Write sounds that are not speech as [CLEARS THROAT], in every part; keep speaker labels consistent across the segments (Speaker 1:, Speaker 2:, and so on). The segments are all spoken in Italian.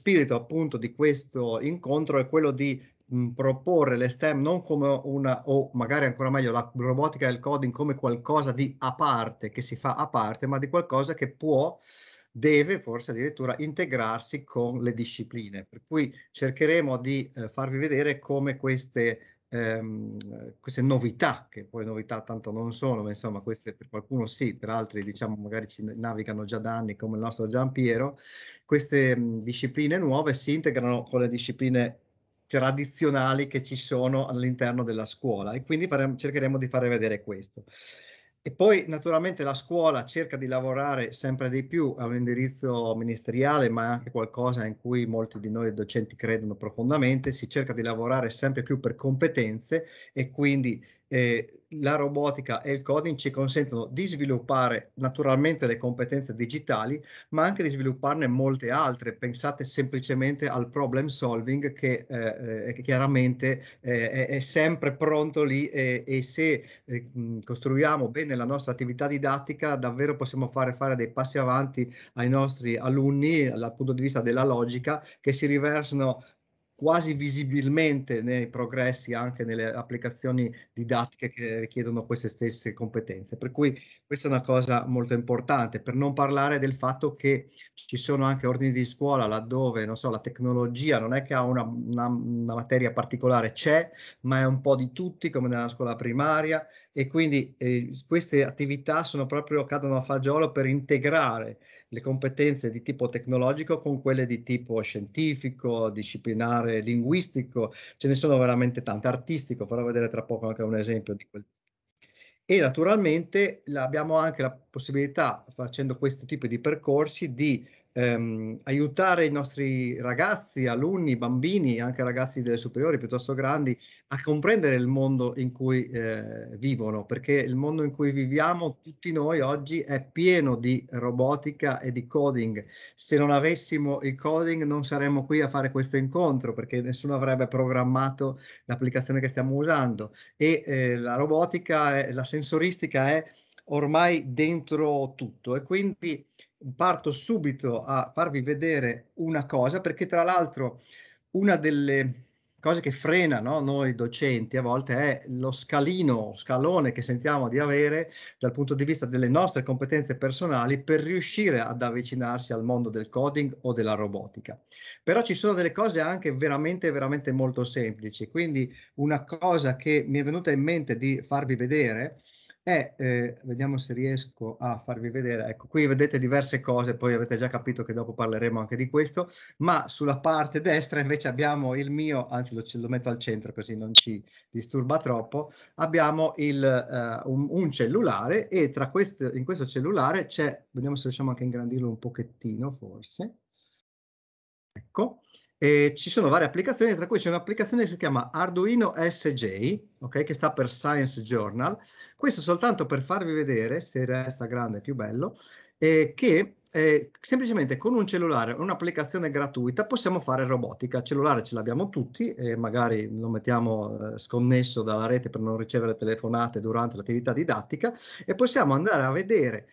Speaker 1: spirito appunto di questo incontro è quello di mh, proporre le STEM non come una o magari ancora meglio la robotica e il coding come qualcosa di a parte che si fa a parte ma di qualcosa che può deve forse addirittura integrarsi con le discipline per cui cercheremo di eh, farvi vedere come queste ehm, queste novità, che poi novità tanto non sono, ma insomma queste per qualcuno sì, per altri diciamo magari ci navigano già da anni come il nostro Giampiero, queste mh, discipline nuove si integrano con le discipline tradizionali che ci sono all'interno della scuola e quindi faremo, cercheremo di fare vedere questo. E poi naturalmente la scuola cerca di lavorare sempre di più a un indirizzo ministeriale, ma anche qualcosa in cui molti di noi docenti credono profondamente, si cerca di lavorare sempre più per competenze e quindi eh, la robotica e il coding ci consentono di sviluppare naturalmente le competenze digitali, ma anche di svilupparne molte altre. Pensate semplicemente al problem solving che eh, eh chiaramente eh, è, sempre pronto lì e, e se eh, costruiamo bene la nostra attività didattica davvero possiamo fare fare dei passi avanti ai nostri alunni dal punto di vista della logica che si riversano quasi visibilmente nei progressi anche nelle applicazioni didattiche che richiedono queste stesse competenze. Per cui questa è una cosa molto importante, per non parlare del fatto che ci sono anche ordini di scuola laddove, non so, la tecnologia non è che ha una, una, una materia particolare, c'è, ma è un po' di tutti, come nella scuola primaria, e quindi eh, queste attività sono proprio, cadono a fagiolo per integrare le competenze di tipo tecnologico con quelle di tipo scientifico, disciplinare, linguistico, ce ne sono veramente tante, artistico, farò vedere tra poco anche un esempio di quel E naturalmente abbiamo anche la possibilità, facendo questo tipo di percorsi, di ehm, aiutare i nostri ragazzi, alunni, bambini, anche ragazzi delle superiori piuttosto grandi, a comprendere il mondo in cui eh, vivono, perché il mondo in cui viviamo tutti noi oggi è pieno di robotica e di coding. Se non avessimo il coding non saremmo qui a fare questo incontro, perché nessuno avrebbe programmato l'applicazione che stiamo usando. E eh, la robotica, la sensoristica è ormai dentro tutto e quindi parto subito a farvi vedere una cosa, perché tra l'altro una delle cose che frena no, noi docenti a volte è lo scalino, scalone che sentiamo di avere dal punto di vista delle nostre competenze personali per riuscire ad avvicinarsi al mondo del coding o della robotica. Però ci sono delle cose anche veramente, veramente molto semplici, quindi una cosa che mi è venuta in mente di farvi vedere è e eh, vediamo se riesco a farvi vedere. Ecco, qui vedete diverse cose, poi avete già capito che dopo parleremo anche di questo, ma sulla parte destra invece abbiamo il mio, anzi lo, lo metto al centro così non ci disturba troppo, abbiamo il, eh, un, un, cellulare e tra queste, in questo cellulare c'è, vediamo se riusciamo anche a ingrandirlo un pochettino forse, ecco, e ci sono varie applicazioni, tra cui c'è un'applicazione che si chiama Arduino SJ, okay, che sta per Science Journal. Questo soltanto per farvi vedere, se resta grande è più bello, eh, che eh, semplicemente con un cellulare, un'applicazione gratuita, possiamo fare robotica. Il cellulare ce l'abbiamo tutti, eh, magari lo mettiamo eh, sconnesso dalla rete per non ricevere telefonate durante l'attività didattica e possiamo andare a vedere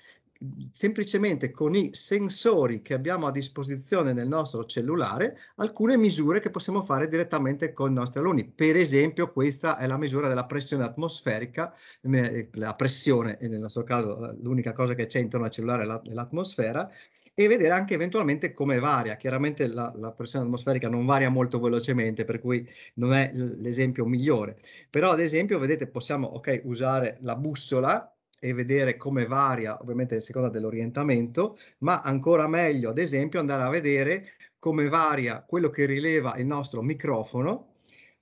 Speaker 1: semplicemente con i sensori che abbiamo a disposizione nel nostro cellulare alcune misure che possiamo fare direttamente con i nostri alunni. Per esempio questa è la misura della pressione atmosferica, eh, la pressione nel nostro caso eh, l'unica cosa che c'è intorno al cellulare è l'atmosfera e vedere anche eventualmente come varia. Chiaramente la, la, pressione atmosferica non varia molto velocemente, per cui non è l'esempio migliore. Però ad esempio, vedete, possiamo okay, usare la bussola e vedere come varia, ovviamente a seconda dell'orientamento, ma ancora meglio, ad esempio, andare a vedere come varia quello che rileva il nostro microfono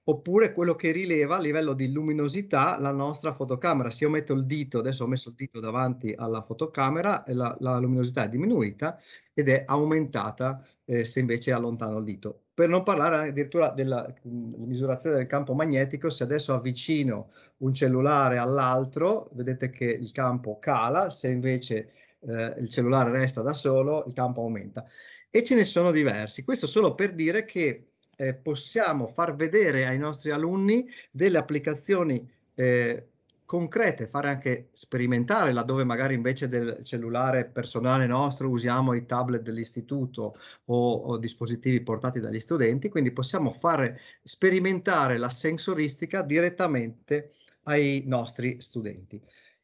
Speaker 1: oppure quello che rileva a livello di luminosità la nostra fotocamera. Se io metto il dito, adesso ho messo il dito davanti alla fotocamera, la, la luminosità è diminuita ed è aumentata eh, se invece allontano il dito. Per non parlare addirittura della misurazione del campo magnetico, se adesso avvicino un cellulare all'altro, vedete che il campo cala, se invece eh, il cellulare resta da solo, il campo aumenta. E ce ne sono diversi. Questo solo per dire che eh, possiamo far vedere ai nostri alunni delle applicazioni eh, concrete, fare anche sperimentare laddove magari invece del cellulare personale nostro usiamo i tablet dell'istituto o, o, dispositivi portati dagli studenti, quindi possiamo fare sperimentare la sensoristica direttamente ai nostri studenti.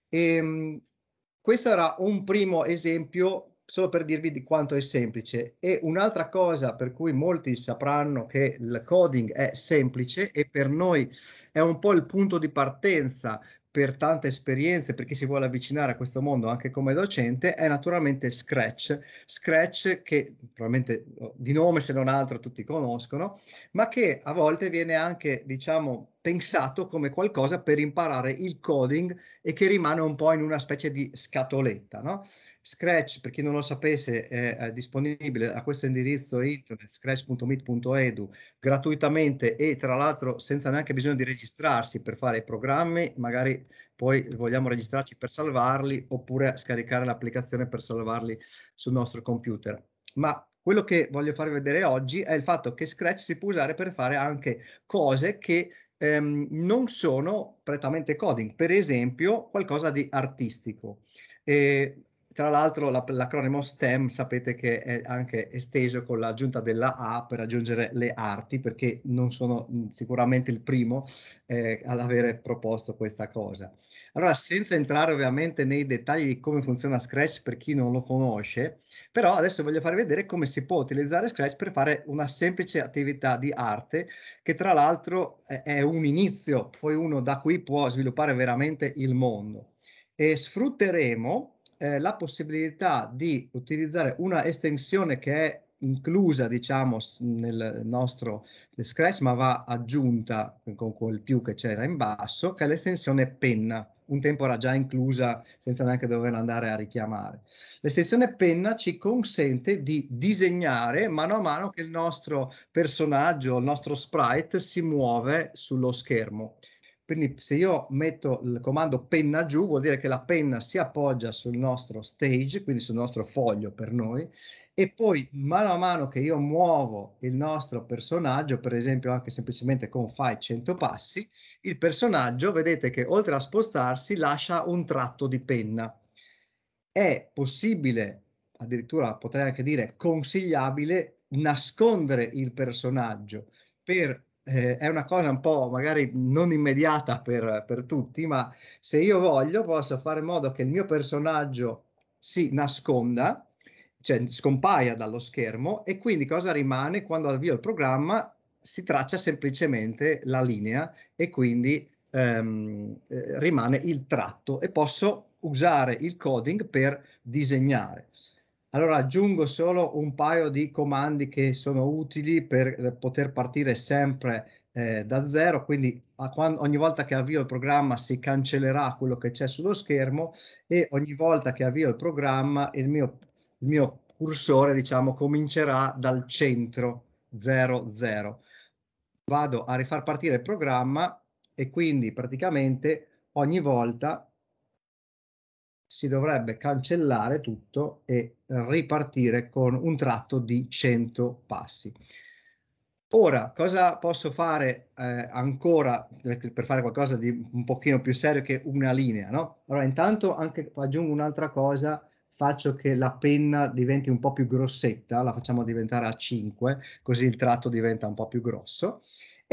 Speaker 1: E, ehm, questo era un primo esempio solo per dirvi di quanto è semplice. E un'altra cosa per cui molti sapranno che il coding è semplice e per noi è un po' il punto di partenza per tante esperienze, per chi si vuole avvicinare a questo mondo anche come docente, è naturalmente Scratch. Scratch che probabilmente oh, di nome se non altro tutti conoscono, ma che a volte viene anche, diciamo, pensato come qualcosa per imparare il coding e che rimane un po' in una specie di scatoletta. No? Scratch, per chi non lo sapesse, è disponibile a questo indirizzo internet scratch.mit.edu gratuitamente e tra l'altro senza neanche bisogno di registrarsi per fare i programmi, magari poi vogliamo registrarci per salvarli oppure scaricare l'applicazione per salvarli sul nostro computer. Ma quello che voglio farvi vedere oggi è il fatto che Scratch si può usare per fare anche cose che ehm, non sono prettamente coding, per esempio qualcosa di artistico. Eh, tra l'altro la, l'acronimo STEM sapete che è anche esteso con l'aggiunta della A per aggiungere le arti, perché non sono mm, sicuramente il primo eh, ad avere proposto questa cosa. Allora, senza entrare ovviamente nei dettagli di come funziona Scratch per chi non lo conosce, però adesso voglio farvi vedere come si può utilizzare Scratch per fare una semplice attività di arte, che tra l'altro eh, è un inizio, poi uno da qui può sviluppare veramente il mondo. E sfrutteremo eh, la possibilità di utilizzare una estensione che è inclusa diciamo nel nostro Scratch ma va aggiunta con quel più che c'era in basso che è l'estensione penna un tempo era già inclusa senza neanche dover andare a richiamare l'estensione penna ci consente di disegnare mano a mano che il nostro personaggio il nostro sprite si muove sullo schermo quindi se io metto il comando penna giù vuol dire che la penna si appoggia sul nostro stage, quindi sul nostro foglio per noi, e poi mano a mano che io muovo il nostro personaggio, per esempio anche semplicemente con fai 100 passi, il personaggio vedete che oltre a spostarsi lascia un tratto di penna. È possibile, addirittura potrei anche dire consigliabile, nascondere il personaggio per eh, è una cosa un po' magari non immediata per, per, tutti, ma se io voglio posso fare in modo che il mio personaggio si nasconda, cioè scompaia dallo schermo e quindi cosa rimane quando avvio il programma? Si traccia semplicemente la linea e quindi ehm, eh, rimane il tratto e posso usare il coding per disegnare. Allora aggiungo solo un paio di comandi che sono utili per eh, poter partire sempre eh, da zero, quindi quando, ogni volta che avvio il programma si cancellerà quello che c'è sullo schermo e ogni volta che avvio il programma il mio, il mio cursore diciamo comincerà dal centro 00. Vado a rifar partire il programma e quindi praticamente ogni volta si dovrebbe cancellare tutto e ripartire con un tratto di 100 passi. Ora, cosa posso fare eh, ancora eh, per fare qualcosa di un pochino più serio che una linea? No? Allora, intanto anche, aggiungo un'altra cosa, faccio che la penna diventi un po' più grossetta, la facciamo diventare a 5, così il tratto diventa un po' più grosso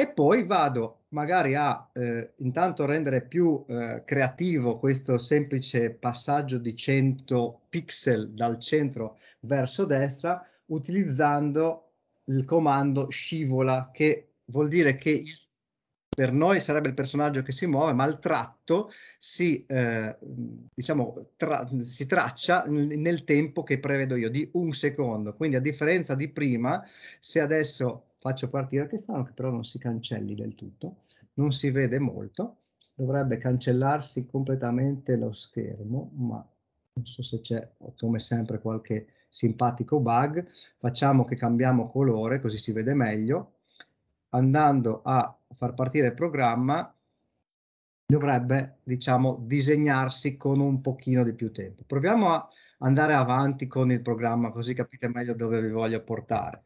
Speaker 1: e poi vado magari a eh, intanto rendere più eh, creativo questo semplice passaggio di 100 pixel dal centro verso destra utilizzando il comando scivola che vuol dire che il per noi sarebbe il personaggio che si muove, ma il tratto si, eh, diciamo, tra- si traccia nel tempo che prevedo io, di un secondo. Quindi a differenza di prima, se adesso faccio partire, che strano che però non si cancelli del tutto, non si vede molto, dovrebbe cancellarsi completamente lo schermo, ma non so se c'è come sempre qualche simpatico bug, facciamo che cambiamo colore così si vede meglio, andando a far partire il programma dovrebbe diciamo disegnarsi con un pochino di più tempo proviamo a andare avanti con il programma così capite meglio dove vi voglio portare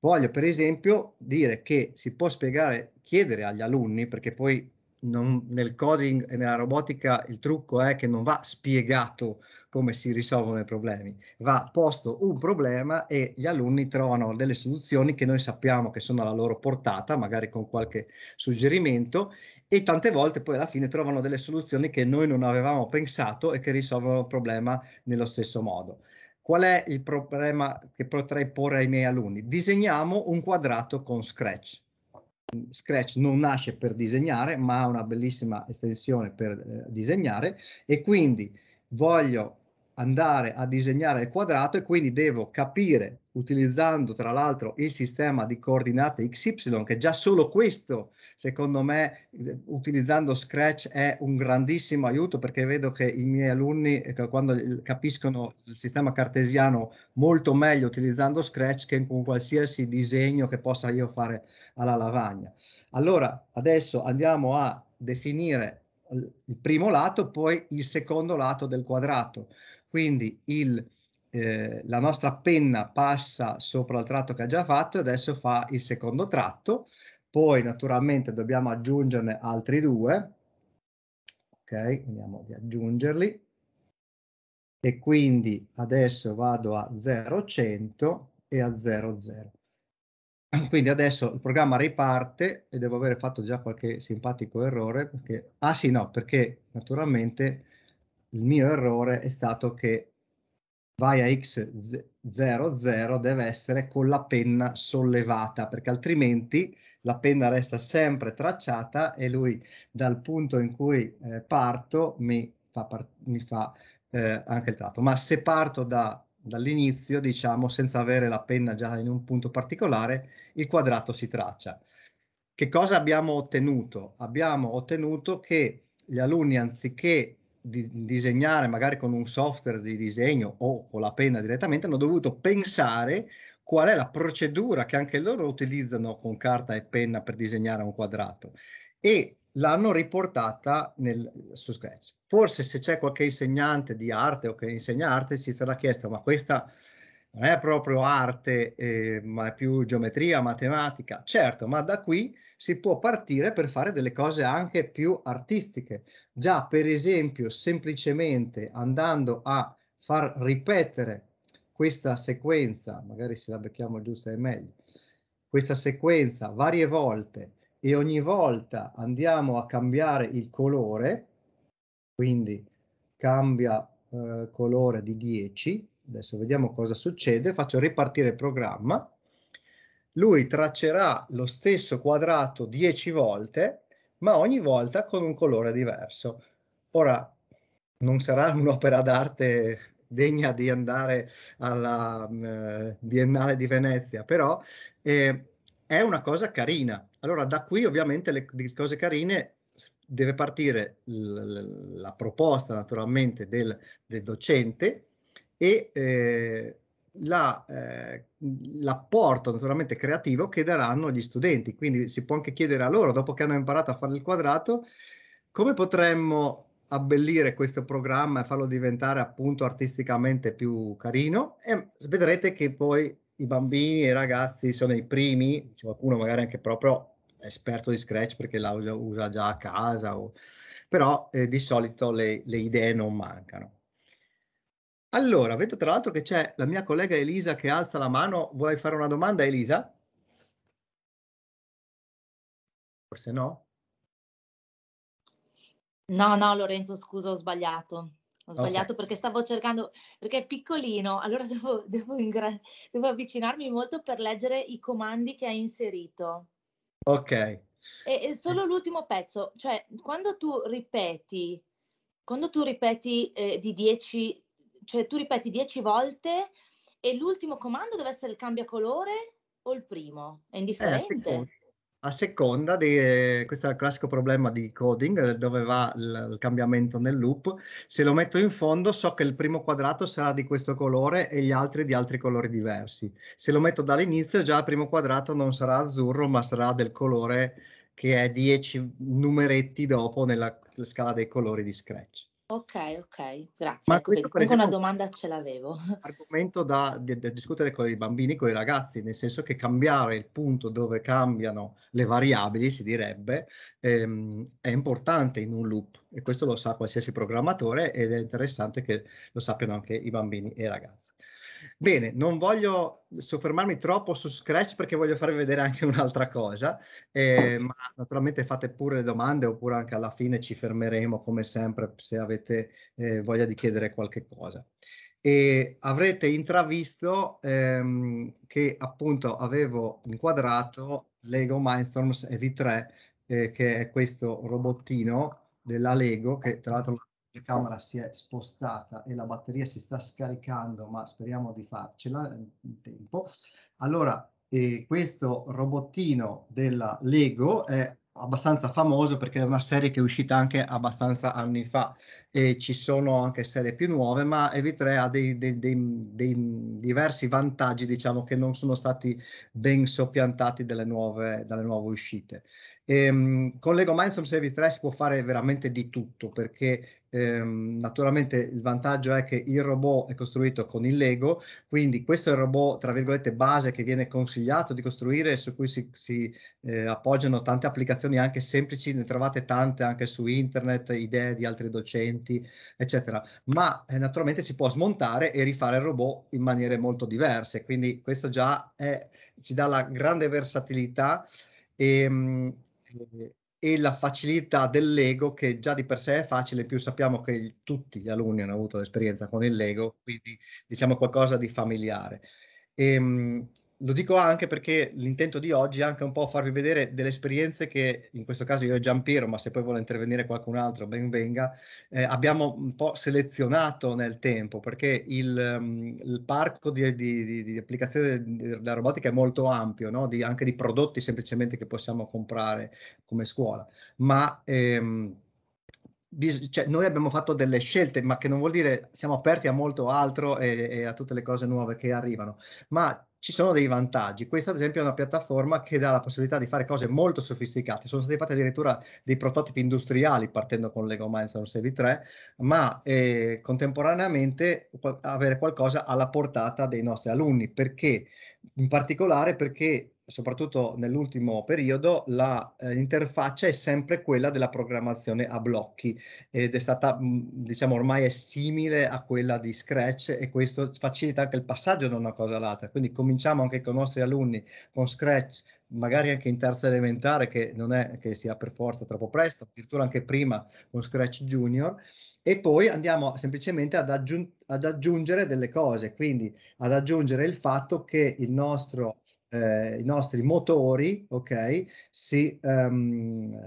Speaker 1: voglio per esempio dire che si può spiegare chiedere agli alunni perché poi non, nel coding e nella robotica il trucco è che non va spiegato come si risolvono i problemi, va posto un problema e gli alunni trovano delle soluzioni che noi sappiamo che sono alla loro portata, magari con qualche suggerimento, e tante volte poi alla fine trovano delle soluzioni che noi non avevamo pensato e che risolvono il problema nello stesso modo. Qual è il problema che potrei porre ai miei alunni? Disegniamo un quadrato con Scratch Scratch non nasce per disegnare, ma ha una bellissima estensione per eh, disegnare e quindi voglio andare a disegnare il quadrato e quindi devo capire utilizzando tra l'altro il sistema di coordinate XY, che già solo questo, secondo me, utilizzando Scratch è un grandissimo aiuto perché vedo che i miei alunni, eh, quando capiscono il sistema cartesiano molto meglio utilizzando Scratch che con qualsiasi disegno che possa io fare alla lavagna. Allora, adesso andiamo a definire il primo lato, poi il secondo lato del quadrato. Quindi il eh, la nostra penna passa sopra il tratto che ha già fatto e adesso fa il secondo tratto, poi naturalmente dobbiamo aggiungerne altri due, ok, andiamo di aggiungerli, e quindi adesso vado a 0100 e a 00. [CLEARS THROAT] Quindi adesso il programma riparte e devo aver fatto già qualche simpatico errore perché ah sì no, perché naturalmente il mio errore è stato che vai a x00 deve essere con la penna sollevata perché altrimenti la penna resta sempre tracciata e lui dal punto in cui eh, parto mi fa, par mi fa eh, anche il tratto. Ma se parto da, dall'inizio, diciamo, senza avere la penna già in un punto particolare, il quadrato si traccia. Che cosa abbiamo ottenuto? Abbiamo ottenuto che gli alunni anziché di disegnare magari con un software di disegno o con la penna direttamente, hanno dovuto pensare qual è la procedura che anche loro utilizzano con carta e penna per disegnare un quadrato e l'hanno riportata nel, su Scratch. Forse se c'è qualche insegnante di arte o che insegna arte si sarà chiesto ma questa non è proprio arte eh, ma è più geometria, matematica. Certo, ma da qui si può partire per fare delle cose anche più artistiche. Già, per esempio, semplicemente andando a far ripetere questa sequenza, magari se la becchiamo giusta è meglio, questa sequenza varie volte e ogni volta andiamo a cambiare il colore, quindi cambia eh, colore di 10, adesso vediamo cosa succede, faccio ripartire il programma, lui traccerà lo stesso quadrato 10 volte, ma ogni volta con un colore diverso. Ora, non sarà un'opera d'arte degna di andare alla mm, eh, Biennale di Venezia, però eh, è una cosa carina. Allora, da qui ovviamente le, le cose carine deve partire l- la proposta naturalmente del, del docente e eh, la, eh, l'apporto naturalmente creativo che daranno gli studenti. Quindi si può anche chiedere a loro, dopo che hanno imparato a fare il quadrato, come potremmo abbellire questo programma e farlo diventare appunto artisticamente più carino e vedrete che poi i bambini e i ragazzi sono i primi, qualcuno magari anche proprio esperto di Scratch perché la usa, usa già a casa, o... però eh, di solito le, le idee non mancano. Allora, vedo tra l'altro che c'è la mia collega Elisa che alza la mano. Vuoi fare una domanda, Elisa?
Speaker 2: Forse no? No, no, Lorenzo, scusa, ho sbagliato. Ho sbagliato okay. perché stavo cercando, perché
Speaker 3: è piccolino, allora [LAUGHS] devo, devo, devo, avvicinarmi molto per leggere i comandi
Speaker 1: che hai inserito. Ok. E, e solo l'ultimo pezzo, cioè quando tu ripeti, quando tu ripeti eh, di 10 cioè tu ripeti dieci volte e l'ultimo comando deve essere il cambia colore o il primo?
Speaker 3: È eh, indifferente. Eh,
Speaker 1: a seconda di eh, questo è il classico problema di coding eh, dove va il, il, cambiamento nel loop. Se lo metto in fondo, so che il primo quadrato sarà di questo colore e gli altri di altri colori diversi. Se lo metto dall'inizio, già il primo quadrato non sarà azzurro, ma sarà del colore che è 10 numeretti dopo nella scala dei colori di Scratch. Ok, ok, grazie. Ma ecco, questo, comunque esempio, una domanda ce l'avevo. [LAUGHS] Argomento da, da, da, discutere con i bambini, con i ragazzi, nel senso che cambiare il punto dove cambiano le variabili, si direbbe, ehm, è importante in un loop e questo lo sa qualsiasi programmatore ed è interessante che lo sappiano anche i bambini e i ragazzi. Bene, non voglio soffermarmi troppo su Scratch perché voglio farvi vedere anche un'altra cosa, eh, ma naturalmente fate pure le domande oppure anche alla fine ci fermeremo come sempre se avete eh, voglia di chiedere qualche cosa. E avrete intravisto ehm, che appunto avevo inquadrato Lego Mindstorms EV3 eh, che è questo robottino della Lego, che tra l'altro la camera si è spostata e la batteria si sta scaricando, ma speriamo di farcela eh, in tempo. Allora, eh, questo robottino della Lego è abbastanza famoso perché è una serie che è uscita anche abbastanza anni fa e ci sono anche serie più nuove, ma EV3 ha dei, dei, dei, dei diversi vantaggi, diciamo, che non sono stati ben soppiantati dalle nuove, dalle nuove uscite. Ehm, con l'Ego Mindstorm Service 3 si può fare veramente di tutto perché ehm, naturalmente il vantaggio è che il robot è costruito con il Lego, quindi questo è il robot tra virgolette base che viene consigliato di costruire e su cui si, si eh, appoggiano tante applicazioni anche semplici, ne trovate tante anche su internet, idee di altri docenti eccetera, ma eh, naturalmente si può smontare e rifare il robot in maniere molto diverse, quindi questo già è, ci dà la grande versatilità e, ehm, e la facilità del Lego che già di per sé è facile, più sappiamo che il, tutti gli alunni hanno avuto l'esperienza con il Lego, quindi diciamo qualcosa di familiare. E, ehm, lo dico anche perché l'intento di oggi è anche un po' farvi vedere delle esperienze che in questo caso io e Giampiero, ma se poi vuole intervenire qualcun altro, ben venga, eh, abbiamo un po' selezionato nel tempo perché il, um, il parco di, di, di applicazioni della robotica è molto ampio, no? di, anche di prodotti semplicemente che possiamo comprare come scuola, ma... Ehm, cioè, noi abbiamo fatto delle scelte, ma che non vuol dire siamo aperti a molto altro e, e, a tutte le cose nuove che arrivano, ma ci sono dei vantaggi. Questa, ad esempio, è una piattaforma che dà la possibilità di fare cose molto sofisticate. Sono stati fatti addirittura dei prototipi industriali partendo con Lego Mindstorm 6 3 ma eh, contemporaneamente avere qualcosa alla portata dei nostri alunni. Perché? In particolare perché soprattutto nell'ultimo periodo, l'interfaccia eh, è sempre quella della programmazione a blocchi ed è stata, mm, diciamo, ormai è simile a quella di Scratch e questo facilita anche il passaggio da una cosa all'altra. Quindi cominciamo anche con i nostri alunni con Scratch, magari anche in terza elementare, che non è che sia per forza troppo presto, addirittura anche prima con Scratch Junior, e poi andiamo semplicemente ad, aggiung ad aggiungere delle cose, quindi ad aggiungere il fatto che il nostro eh, i nostri motori, ok, si, um,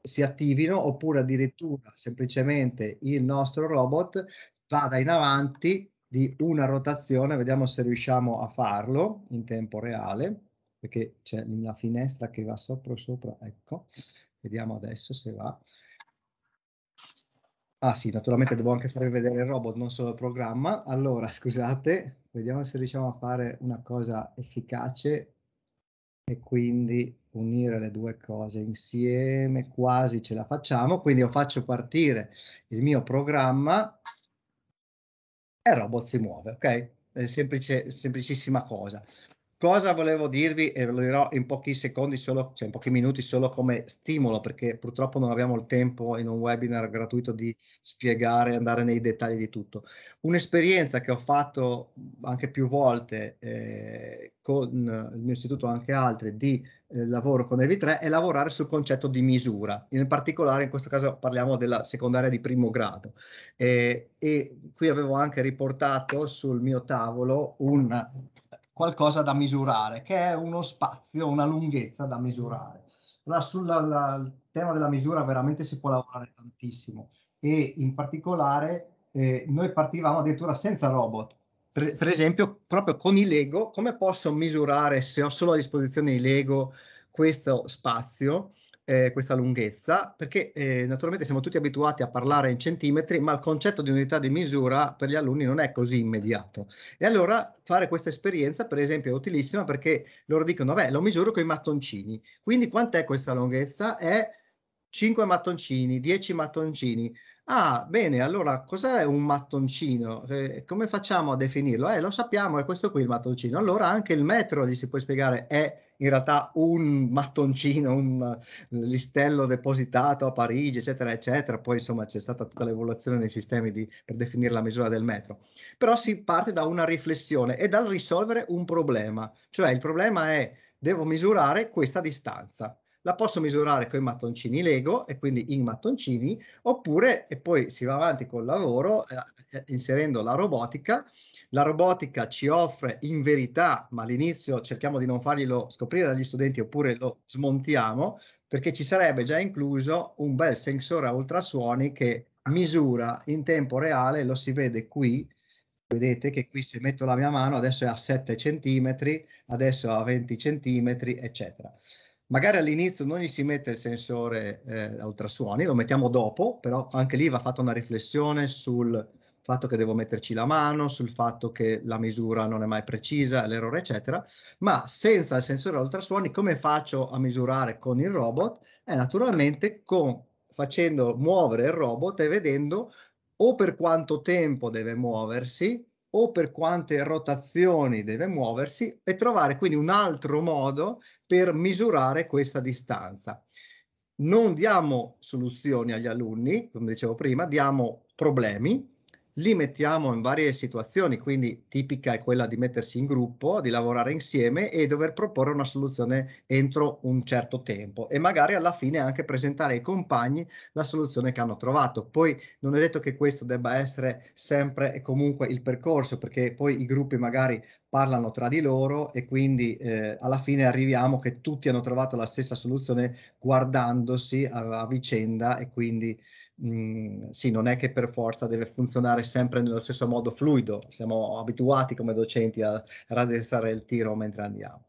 Speaker 1: si attivino oppure addirittura semplicemente il nostro robot vada in avanti di una rotazione, vediamo se riusciamo a farlo in tempo reale, perché c'è la finestra che va sopra sopra, ecco, vediamo adesso se va. Ah sì, naturalmente devo anche farvi vedere il robot, non solo il programma. Allora, [LAUGHS] scusate, vediamo se riusciamo a fare una cosa efficace e quindi unire le due cose insieme, quasi ce la facciamo. Quindi io faccio partire il mio programma e il robot si muove, ok? È semplice, semplicissima cosa. Cosa volevo dirvi e lo dirò in pochi secondi, solo, cioè in pochi minuti, solo come stimolo, perché purtroppo non abbiamo il tempo in un webinar gratuito di spiegare, andare nei dettagli di tutto. Un'esperienza che ho fatto anche più volte eh, con il mio istituto, anche altre, di eh, lavoro con EV3 è lavorare sul concetto di misura. In particolare, in questo caso parliamo della secondaria di primo grado. Eh, e qui avevo anche riportato sul mio tavolo un qualcosa da misurare, che è uno spazio, una lunghezza da misurare. Allora sul tema della misura veramente si può lavorare tantissimo e in particolare eh, noi partivamo addirittura senza robot. Per, per, esempio, proprio con i Lego, come posso misurare se ho solo a disposizione i Lego questo spazio? eh, questa lunghezza, perché eh, naturalmente siamo tutti abituati a parlare in centimetri, ma il concetto di unità di misura per gli alunni non è così immediato. E allora fare questa esperienza, per esempio, è utilissima perché loro dicono, beh, lo misuro con i mattoncini, quindi quant'è questa lunghezza? È 5 mattoncini, 10 mattoncini. Ah, bene, allora cos'è un mattoncino? Eh, come facciamo a definirlo? Eh, lo sappiamo, è questo qui il mattoncino. Allora anche il metro gli si può spiegare, è in realtà un mattoncino, un listello depositato a Parigi, eccetera, eccetera. Poi insomma c'è stata tutta l'evoluzione dei sistemi di, per definire la misura del metro. Però si parte da una riflessione e dal risolvere un problema, cioè il problema è devo misurare questa distanza la posso misurare con i mattoncini Lego e quindi in mattoncini, oppure e poi si va avanti col lavoro eh, eh inserendo la robotica la robotica ci offre in verità, ma all'inizio cerchiamo di non farglielo scoprire dagli studenti oppure lo smontiamo, perché ci sarebbe già incluso un bel sensore a ultrasuoni che misura in tempo reale, lo si vede qui, vedete che qui se metto la mia mano adesso è a 7 cm, adesso è a 20 cm, eccetera. Magari all'inizio non gli si mette il sensore eh, a ultrasuoni, lo mettiamo dopo, però anche lì va fatta una riflessione sul fatto che devo metterci la mano, sul fatto che la misura non è mai precisa, l'errore, eccetera. Ma senza il sensore ultrasuoni, come faccio a misurare con il robot? È eh, naturalmente con, facendo muovere il robot e vedendo o per quanto tempo deve muoversi o per quante rotazioni deve muoversi e trovare quindi un altro modo per misurare questa distanza. Non diamo soluzioni agli alunni, come dicevo prima, diamo problemi li mettiamo in varie situazioni, quindi tipica è quella di mettersi in gruppo, di lavorare insieme e dover proporre una soluzione entro un certo tempo e magari alla fine anche presentare ai compagni la soluzione che hanno trovato. Poi non è detto che questo debba essere sempre e comunque il percorso, perché poi i gruppi magari parlano tra di loro e quindi eh, alla fine arriviamo che tutti hanno trovato la stessa soluzione guardandosi a, a vicenda e quindi sì, non è che per forza deve funzionare sempre nello stesso modo fluido, siamo abituati come docenti a raddrizzare il tiro mentre andiamo.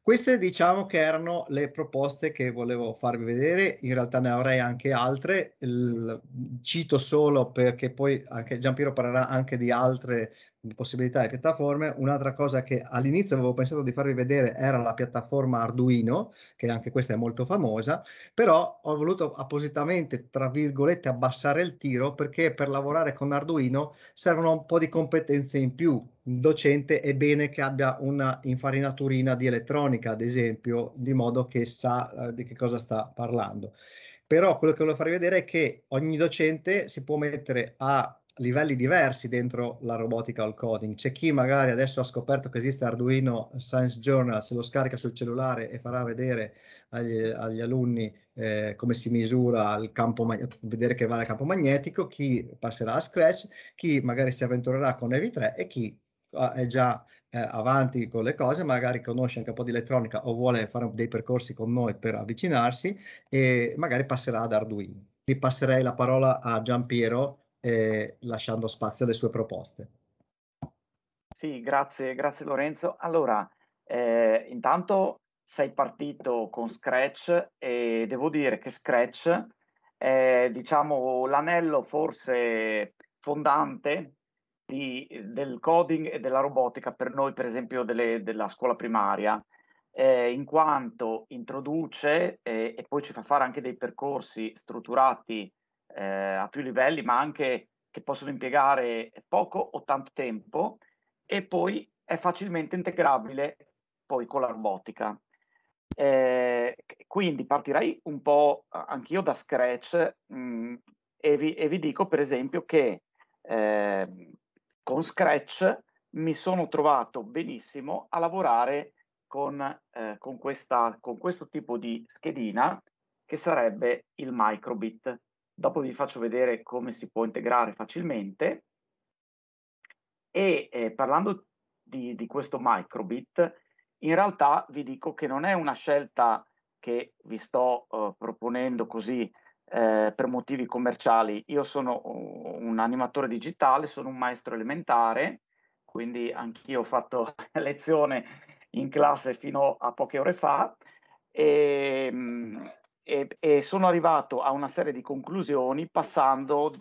Speaker 1: Queste diciamo che erano le proposte che volevo farvi vedere, in realtà ne avrei anche altre, il, cito solo perché poi anche Giampiero parlerà anche di altre possibilità e piattaforme. Un'altra cosa che all'inizio avevo pensato di farvi vedere era la piattaforma Arduino, che anche questa è molto famosa, però ho voluto appositamente, tra virgolette, abbassare il tiro perché per lavorare con Arduino servono un po' di competenze in più. Un docente è bene che abbia una infarinaturina di elettronica, ad esempio, di modo che sa eh, di che cosa sta parlando. Però quello che volevo farvi vedere è che ogni docente si può mettere a livelli diversi dentro la robotica all coding. C'è chi magari adesso ha scoperto che esiste Arduino Science Journal, se lo scarica sul cellulare e farà vedere agli, agli alunni eh, come si misura il campo, vedere che vale il campo magnetico, chi passerà a Scratch, chi magari si avventurerà con EV3 e chi ah, è già eh, avanti con le cose, magari conosce anche un po' di elettronica o vuole fare dei percorsi con noi per avvicinarsi e magari passerà ad Arduino. Ti passerei la parola a Giampiero eh, lasciando spazio alle sue proposte.
Speaker 3: Sì, grazie, grazie Lorenzo. Allora, eh, intanto sei partito con Scratch e devo dire che Scratch è diciamo l'anello forse fondante di, del coding e della robotica per noi, per esempio, delle, della scuola primaria, eh, in quanto introduce eh, e poi ci fa fare anche dei percorsi strutturati eh, a più livelli, ma anche che possono impiegare poco o tanto tempo e poi è facilmente integrabile poi con la robotica. Eh, quindi partirei un po' anch'io da scratch mh, mm, e, vi, e, vi, dico per esempio che eh, con Scratch mi sono trovato benissimo a lavorare con, eh, con, questa, con questo tipo di schedina che sarebbe il microbit. Dopo vi faccio vedere come si può integrare facilmente. E eh, parlando di, di questo microbit, in realtà vi dico che non è una scelta che vi sto eh, proponendo così eh, per motivi commerciali. Io sono un animatore digitale, sono un maestro elementare, quindi anch'io ho fatto [LAUGHS] lezione in classe fino a poche ore fa e ehm, mh, e, e, sono arrivato a una serie di conclusioni passando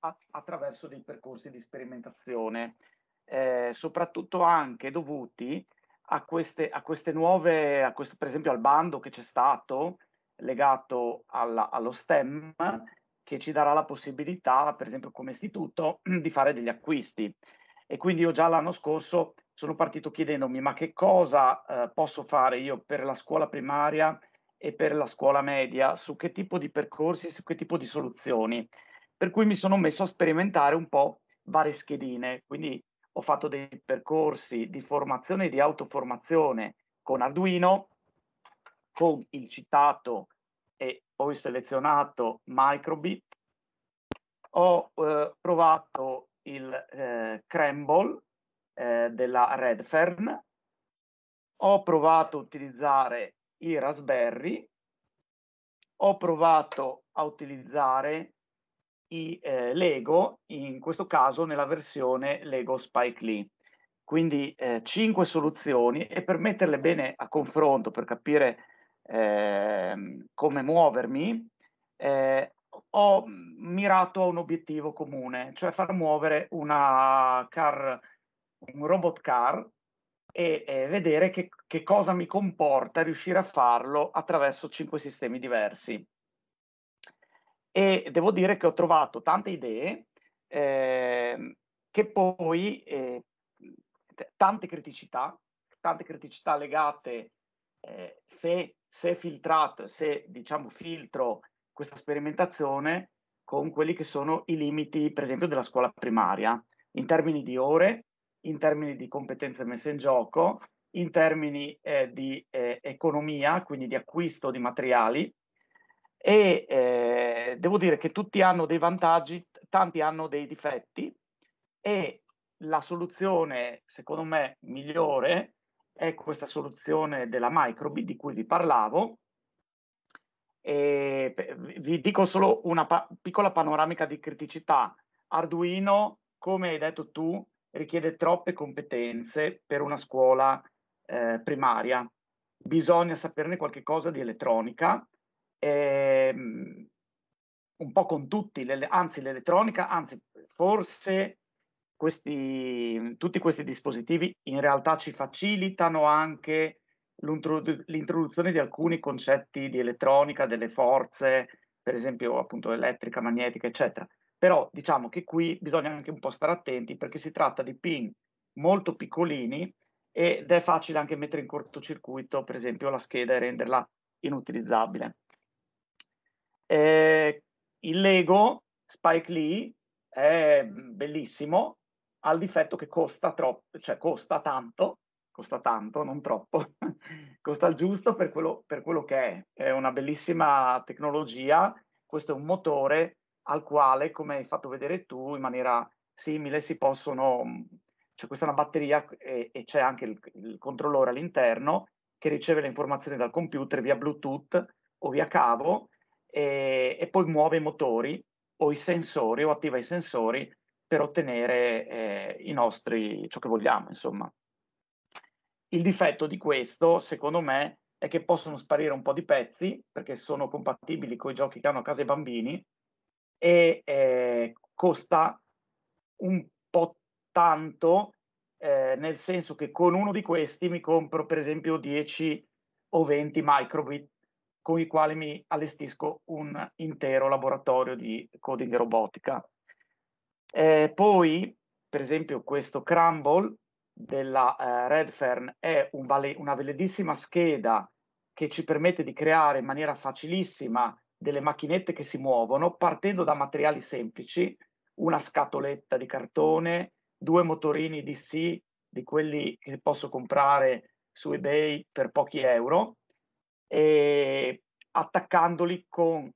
Speaker 3: a, attraverso dei percorsi di sperimentazione, eh, soprattutto anche dovuti a queste, a queste nuove, a questo, per esempio al bando che c'è stato legato alla, allo STEM, che ci darà la possibilità, per esempio come istituto, [CLEARS THROAT] di fare degli acquisti. E quindi io già l'anno scorso sono partito chiedendomi ma che cosa eh, posso fare io per la scuola primaria e per la scuola media su che tipo di percorsi, su che tipo di soluzioni. Per cui mi sono messo a sperimentare un po' varie schedine, quindi ho fatto dei percorsi di formazione e di autoformazione con Arduino, con il citato e poi selezionato Microbit, ho eh, provato il eh, Crumble eh, della Redfern, ho provato a utilizzare i Raspberry, ho provato a utilizzare i eh, Lego, in questo caso nella versione Lego Spike Lee. Quindi eh, 5 soluzioni e per metterle bene a confronto, per capire eh, come muovermi, eh, ho mirato a un obiettivo comune, cioè far muovere una car, un robot car e eh, vedere che, che, cosa mi comporta riuscire a farlo attraverso cinque sistemi diversi. E devo dire che ho trovato tante idee eh, che poi eh, tante criticità, tante criticità legate eh, se, se filtrato, se diciamo filtro questa sperimentazione con quelli che sono i limiti, per esempio, della scuola primaria in termini di ore, in termini di competenze messe in gioco, in termini eh, di eh, economia, quindi di acquisto di materiali e eh, devo dire che tutti hanno dei vantaggi, tanti hanno dei difetti e la soluzione secondo me migliore è questa soluzione della Microbi di cui vi parlavo. E vi dico solo una pa- piccola panoramica di criticità. Arduino, come hai detto tu, richiede troppe competenze per una scuola eh, primaria. Bisogna saperne qualcosa di elettronica, ehm, un po' con tutti, le, anzi l'elettronica, anzi forse questi, tutti questi dispositivi in realtà ci facilitano anche l'introduzione di alcuni concetti di elettronica, delle forze, per esempio appunto elettrica, magnetica, eccetera però diciamo che qui bisogna anche un po' stare attenti perché si tratta di pin molto piccolini ed è facile anche mettere in cortocircuito per esempio la scheda e renderla inutilizzabile. Eh, il Lego Spike Lee è bellissimo, ha il difetto che costa troppo, cioè costa tanto, costa tanto, non troppo, [LAUGHS] costa il giusto per quello, per quello che è. È una bellissima tecnologia, questo è un motore al quale, come hai fatto vedere tu, in maniera simile si possono, mm, cioè questa è una batteria e, e c'è anche il, il, controllore all'interno che riceve le informazioni dal computer via Bluetooth o via cavo e, e poi muove i motori o i sensori o attiva i sensori per ottenere eh, i nostri, ciò che vogliamo, insomma. Il difetto di questo, secondo me, è che possono sparire un po' di pezzi perché sono compatibili con i giochi che hanno a casa i bambini e eh, costa un po' tanto, eh, nel senso che con uno di questi mi compro per esempio 10 o 20 microbit con i quali mi allestisco un intero laboratorio di coding robotica. Eh, poi, per esempio, questo Crumble della eh, Redfern è un vale- una validissima scheda che ci permette di creare in maniera facilissima delle macchinette che si muovono partendo da materiali semplici, una scatoletta di cartone, due motorini DC di quelli che posso comprare su eBay per pochi euro e attaccandoli con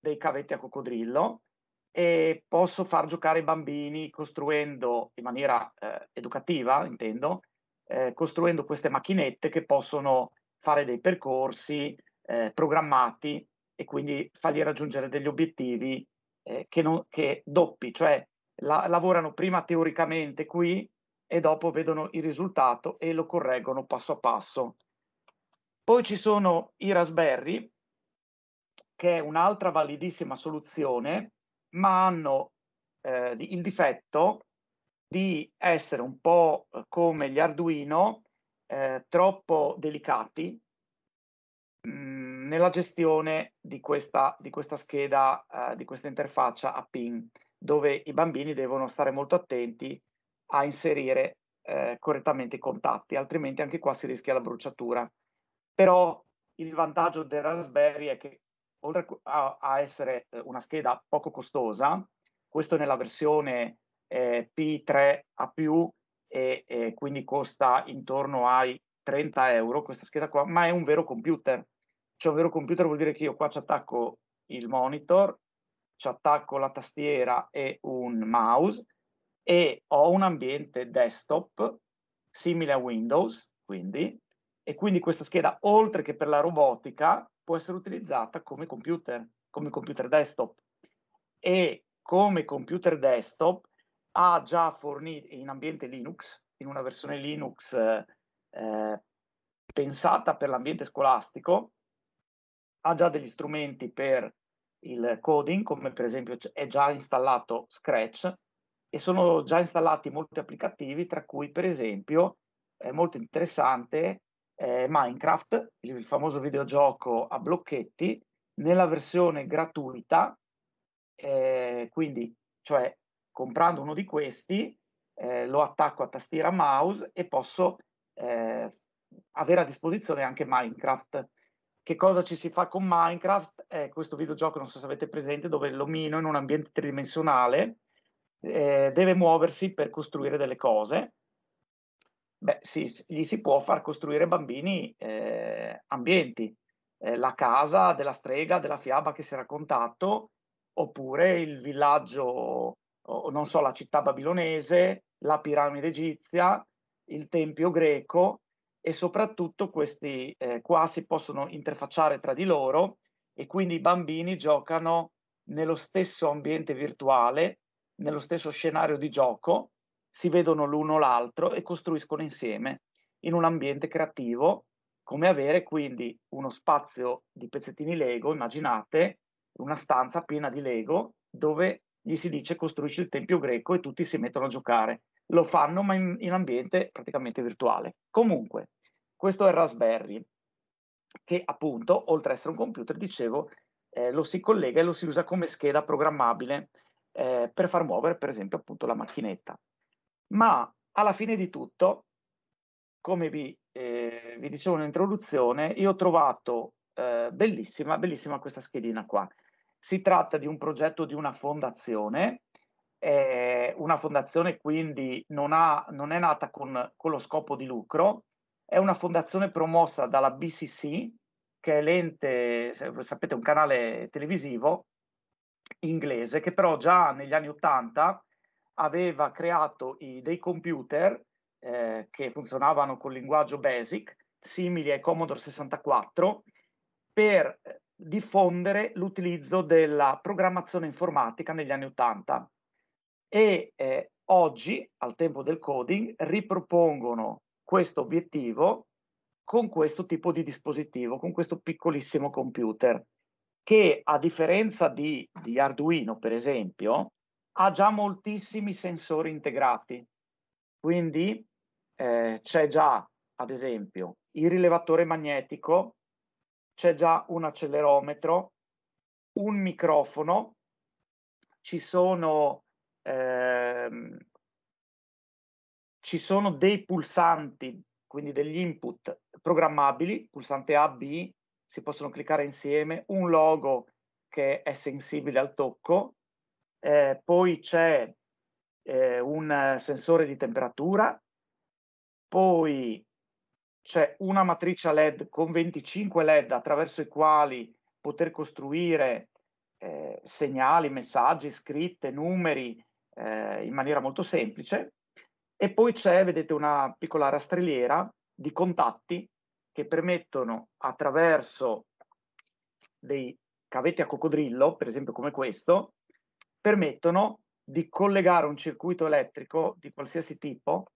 Speaker 3: dei cavetti a coccodrillo e posso far giocare i bambini costruendo in maniera eh, educativa, intendo, eh, costruendo queste macchinette che possono fare dei percorsi eh, programmati e quindi fargli raggiungere degli obiettivi eh, che, non, che, doppi, cioè la, lavorano prima teoricamente qui e dopo vedono il risultato e lo correggono passo a passo. Poi ci sono i Raspberry, che è un'altra validissima soluzione, ma hanno eh, il difetto di essere un po' come gli Arduino, eh, troppo delicati, mh, mm, nella gestione di questa, di questa scheda, eh, di questa interfaccia a PIN, dove i bambini devono stare molto attenti a inserire eh, correttamente i contatti, altrimenti anche qua si rischia la bruciatura. Però il vantaggio del Raspberry è che oltre a, a essere eh, una scheda poco costosa, questo nella versione eh, P3 a e, e quindi costa intorno ai 30 euro questa scheda qua, ma è un vero computer faccio un vero computer vuol dire che io qua ci attacco il monitor, ci attacco la tastiera e un mouse e ho un ambiente desktop simile a Windows, quindi, e quindi questa scheda, oltre che per la robotica, può essere utilizzata come computer, come computer desktop. E come computer desktop ha già fornito in ambiente Linux, in una versione Linux eh, pensata per l'ambiente scolastico, ha già degli strumenti per il coding, come per esempio è già installato Scratch e sono già installati molti applicativi, tra cui per esempio è molto interessante eh, Minecraft, il famoso videogioco a blocchetti, nella versione gratuita,
Speaker 2: eh,
Speaker 3: quindi cioè comprando uno di questi eh, lo attacco a tastiera mouse e posso eh, avere a disposizione anche Minecraft che cosa ci si fa con Minecraft è eh, questo videogioco, non so se avete presente, dove l'omino in un ambiente tridimensionale eh, deve muoversi per costruire delle cose. Beh, sì, gli si può far costruire bambini eh, ambienti, eh, la casa della strega, della fiaba che si è raccontato, oppure il villaggio, o, non so, la città babilonese, la piramide egizia, il tempio greco, e soprattutto questi eh, qua si possono interfacciare tra di loro e quindi i bambini giocano nello stesso ambiente virtuale, nello stesso scenario di gioco, si vedono l'uno l'altro e costruiscono insieme in un ambiente creativo, come avere quindi uno spazio di pezzettini Lego, immaginate una stanza piena di Lego dove gli si dice costruisci il tempio greco e tutti si mettono a giocare lo fanno ma in, in ambiente praticamente virtuale. Comunque, questo è Raspberry, che appunto, oltre ad essere un computer, dicevo, eh, lo si collega e lo si usa come scheda programmabile eh, per far muovere, per esempio, appunto la macchinetta. Ma alla fine di tutto, come vi, eh, vi dicevo in introduzione, io ho trovato eh, bellissima, bellissima questa schedina qua. Si tratta di un progetto di una fondazione eh, una fondazione quindi non, ha, non è nata con, con lo scopo di lucro, è una fondazione promossa dalla BCC, che è l'ente, sapete, un canale televisivo inglese, che però già negli anni 80 aveva creato i, dei computer eh, che funzionavano con linguaggio BASIC, simili ai Commodore 64, per diffondere l'utilizzo della programmazione informatica negli anni 80 e eh, oggi, al tempo del coding, ripropongono questo obiettivo con questo tipo di dispositivo, con questo piccolissimo computer, che a differenza di, di Arduino, per esempio, ha già moltissimi sensori integrati. Quindi eh, c'è già, ad esempio, il rilevatore magnetico, c'è già un accelerometro, un microfono, ci sono ehm, ci sono dei pulsanti, quindi degli input programmabili, pulsante A, B, si possono cliccare insieme, un logo che è sensibile al tocco, eh, poi c'è eh, un sensore di temperatura, poi c'è una matrice LED con 25 LED attraverso i quali poter costruire eh, segnali, messaggi, scritte, numeri eh, in maniera molto semplice. E poi c'è, vedete, una piccola rastrelliera di contatti che permettono attraverso dei cavetti a coccodrillo, per esempio come questo, permettono di collegare un circuito elettrico di qualsiasi tipo,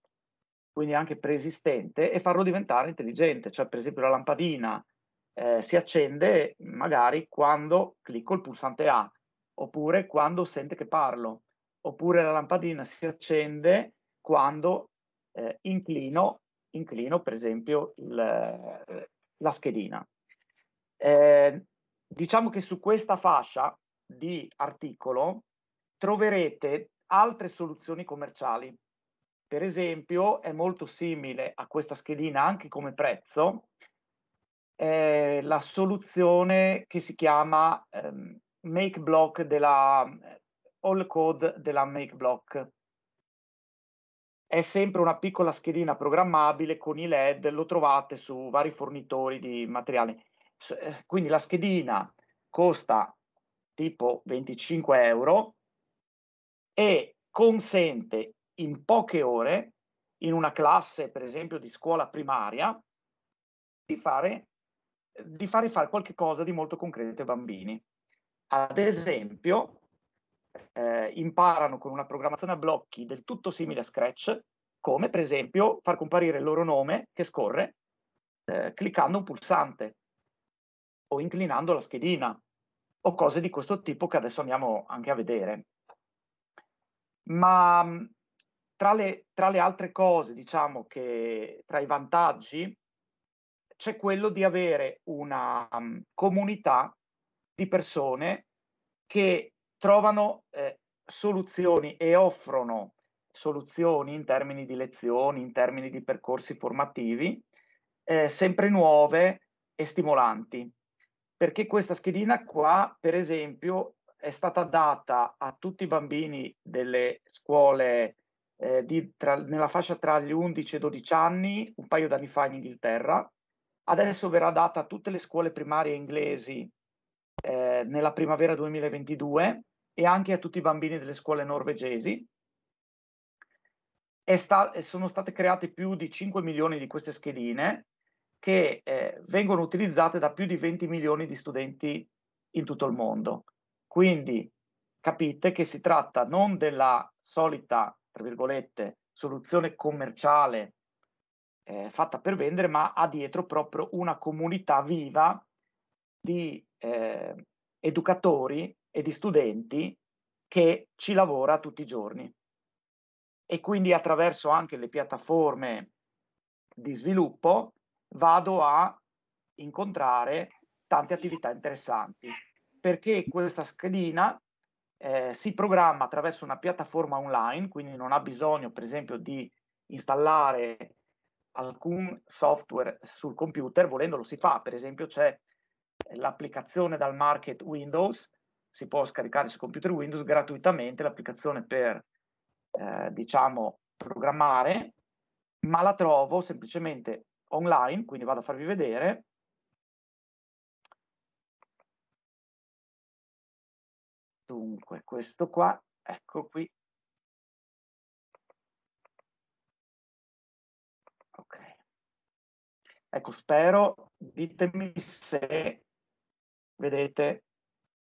Speaker 3: quindi anche preesistente, e farlo diventare intelligente. Cioè, per esempio, la lampadina eh, si accende magari quando clicco il pulsante A, oppure quando sente che parlo, oppure la lampadina si accende quando eh, inclino, inclino, per esempio il, eh, la schedina. Eh, diciamo che su questa fascia di articolo troverete altre soluzioni commerciali. Per esempio è molto simile a questa schedina anche come prezzo eh, la soluzione che si chiama ehm, make block della, all code della make block. È sempre una piccola schedina programmabile con i LED, lo trovate su vari fornitori di materiali. Eh, quindi la schedina costa tipo 25 euro e consente in poche ore, in una classe per esempio di scuola primaria, di fare, di fare fare qualcosa di molto concreto ai bambini. Ad esempio, eh, imparano con una programmazione a blocchi del tutto simile a Scratch, come per esempio far comparire il loro nome che scorre eh, cliccando un pulsante o inclinando la schedina o cose di questo tipo che adesso andiamo anche a vedere. Ma mm, tra le, tra le altre cose, diciamo che tra i vantaggi c'è quello di avere una um, comunità di persone che trovano eh, soluzioni e offrono soluzioni in termini di lezioni, in termini di percorsi formativi, eh, sempre nuove e stimolanti. Perché questa schedina qua, per esempio, è stata data a tutti i bambini delle scuole eh, di, tra, nella fascia tra gli 11 e i 12 anni un paio d'anni fa in Inghilterra. Adesso verrà data a tutte le scuole primarie inglesi eh, nella primavera 2022 e anche a tutti i bambini delle scuole norvegesi. Sta- eh, sono state create più di 5 milioni di queste schedine che eh, vengono utilizzate da più di 20 milioni di studenti in tutto il mondo. Quindi capite che si tratta non della solita, tra virgolette, soluzione commerciale eh, fatta per vendere, ma ha dietro proprio una comunità viva di eh, educatori e di studenti che ci lavora tutti i giorni. E quindi attraverso anche le piattaforme di sviluppo vado a incontrare tante attività interessanti, perché questa schedina eh, si programma attraverso una piattaforma online, quindi non ha bisogno per esempio di installare alcun software sul computer, volendolo si fa, per esempio c'è l'applicazione dal market Windows, si può scaricare su computer Windows gratuitamente l'applicazione per, eh, diciamo, programmare, ma
Speaker 2: la trovo semplicemente online, quindi vado a farvi vedere. Dunque, questo qua, ecco qui. Ok. Ecco, spero, ditemi se
Speaker 3: vedete,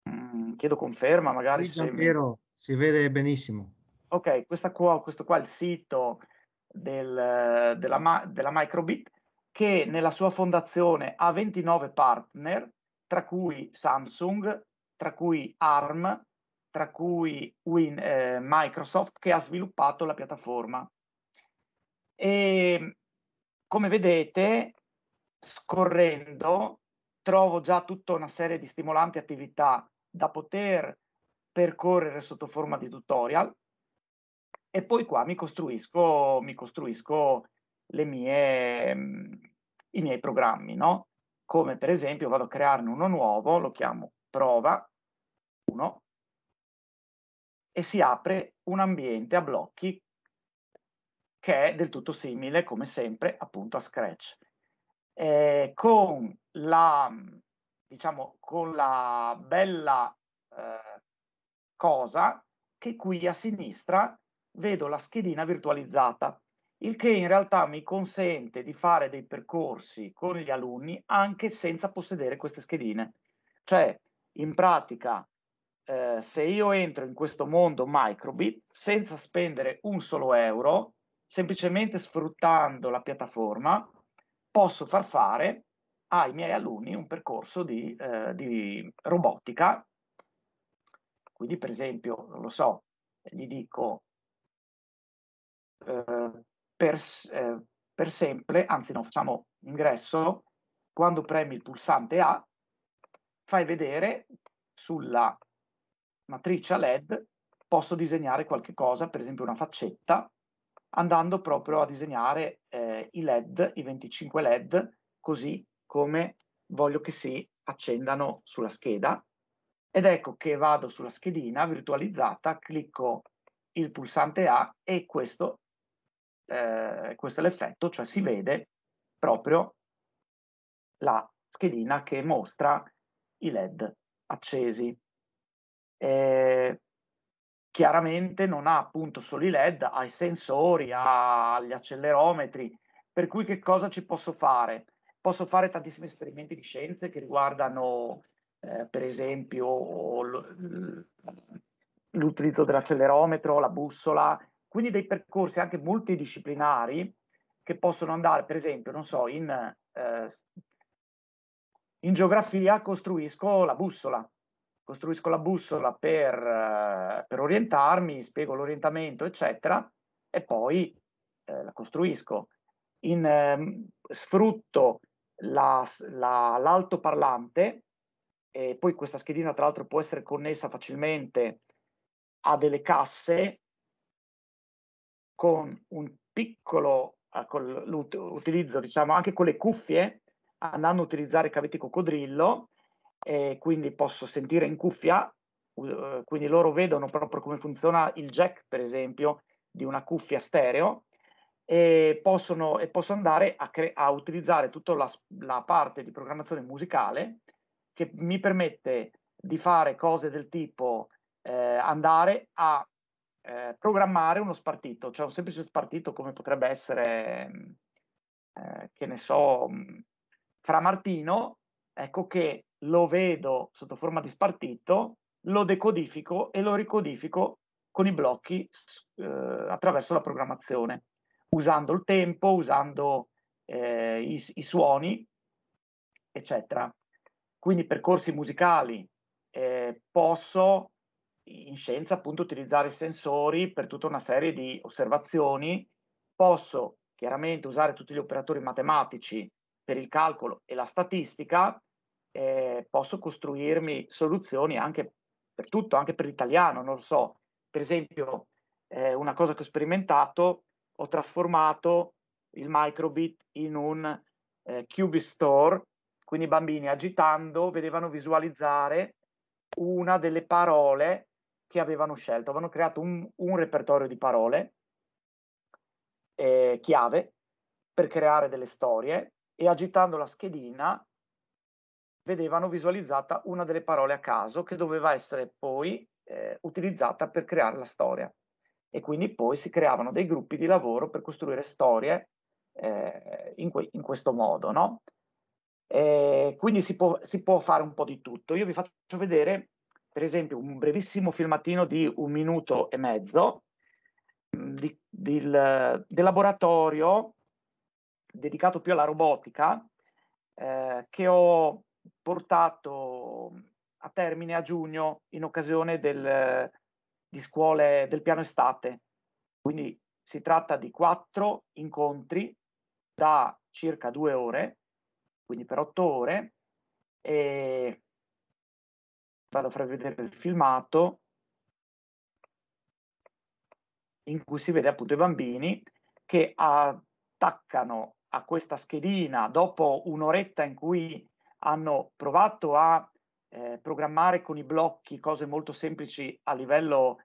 Speaker 3: mm, chiedo conferma magari. Sì, Giampiero,
Speaker 1: se... si vede benissimo.
Speaker 3: Ok, qua, questo qua è il sito del, della, della Microbit che nella sua fondazione ha 29 partner, tra cui Samsung, tra cui ARM, tra cui Win, eh, Microsoft, che ha sviluppato la piattaforma. E come vedete, scorrendo, trovo già tutta una serie di stimolanti attività da poter percorrere sotto forma di tutorial e poi qua mi costruisco, mi costruisco mie, i miei programmi, no? Come per esempio vado a crearne uno nuovo, lo chiamo prova 1 e si apre un ambiente a blocchi che è del tutto simile, come sempre, appunto a Scratch. Eh, con la, diciamo, con la bella eh, cosa che qui a sinistra vedo la schedina virtualizzata, il che in realtà mi consente di fare dei percorsi con gli alunni anche senza possedere queste schedine. Cioè, in pratica, eh, se io entro in questo mondo microbit senza spendere un solo euro, semplicemente sfruttando la piattaforma, posso far fare ai miei alunni un percorso di, eh, di robotica. Quindi, per esempio, non lo so, gli dico eh, per, eh, per sempre, anzi no, facciamo ingresso, quando premi il pulsante A, fai vedere sulla matrice LED, posso disegnare qualche cosa, per esempio una faccetta, andando proprio a disegnare eh, i LED, i 25 LED, così come voglio che si accendano sulla scheda ed ecco che vado sulla schedina virtualizzata, clicco il pulsante A e questo, eh, questo è l'effetto, cioè si vede proprio la schedina che mostra i LED accesi. Eh, chiaramente non ha appunto solo i LED, ha i sensori, ha gli accelerometri, per cui che cosa ci posso fare? Posso fare tantissimi esperimenti di scienze che riguardano, eh, per esempio, l'utilizzo dell'accelerometro, la bussola, quindi dei percorsi anche multidisciplinari che possono andare, per esempio, non so, in, eh, in geografia costruisco la bussola, costruisco la bussola per, eh, per orientarmi, spiego l'orientamento, eccetera, e poi eh, la costruisco. In, eh, sfrutto la, la, l'altoparlante, e poi questa schedina tra l'altro può essere connessa facilmente a delle casse con un piccolo eh, utilizzo diciamo, anche con le cuffie, andando a utilizzare cavetti coccodrillo, e quindi posso sentire in cuffia, eh, quindi loro vedono proprio come funziona il jack, per esempio, di una cuffia stereo e possono, e posso andare a, cre- a utilizzare tutta la, la, parte di programmazione musicale che mi permette di fare cose del tipo eh, andare a eh, programmare uno spartito, cioè un semplice spartito come potrebbe essere, mm, eh, che ne so, mm, fra Martino, ecco che lo vedo sotto forma di spartito, lo decodifico e lo ricodifico con i blocchi eh, attraverso la programmazione usando il tempo, usando eh, i, i, suoni, eccetera. Quindi per corsi musicali eh, posso in scienza appunto utilizzare i sensori per tutta una serie di osservazioni, posso chiaramente usare tutti gli operatori matematici per il calcolo e la statistica, eh, posso costruirmi soluzioni anche per tutto, anche per l'italiano, non lo so. Per esempio, eh, una cosa che ho sperimentato ho trasformato il microbit in un eh, cube store, quindi i bambini agitando vedevano visualizzare una delle parole che avevano scelto, avevano creato un, un repertorio di parole eh, chiave per creare delle storie e agitando la schedina vedevano visualizzata una delle parole a caso che doveva essere poi eh, utilizzata per creare la storia e quindi poi si creavano dei gruppi di lavoro per costruire storie eh, in, que- in, questo modo, no? E quindi si può, si può fare un po' di tutto. Io vi faccio vedere, per esempio, un brevissimo filmatino di un minuto e mezzo mm, di, del, del laboratorio dedicato più alla robotica eh, che ho portato a termine a giugno in occasione del, di scuole del piano estate. Quindi si tratta di quattro incontri da circa due ore, quindi per otto ore, e vado a far vedere il filmato in cui si vede appunto i bambini che attaccano a questa schedina dopo un'oretta in cui hanno provato a eh, programmare con i blocchi cose molto semplici a livello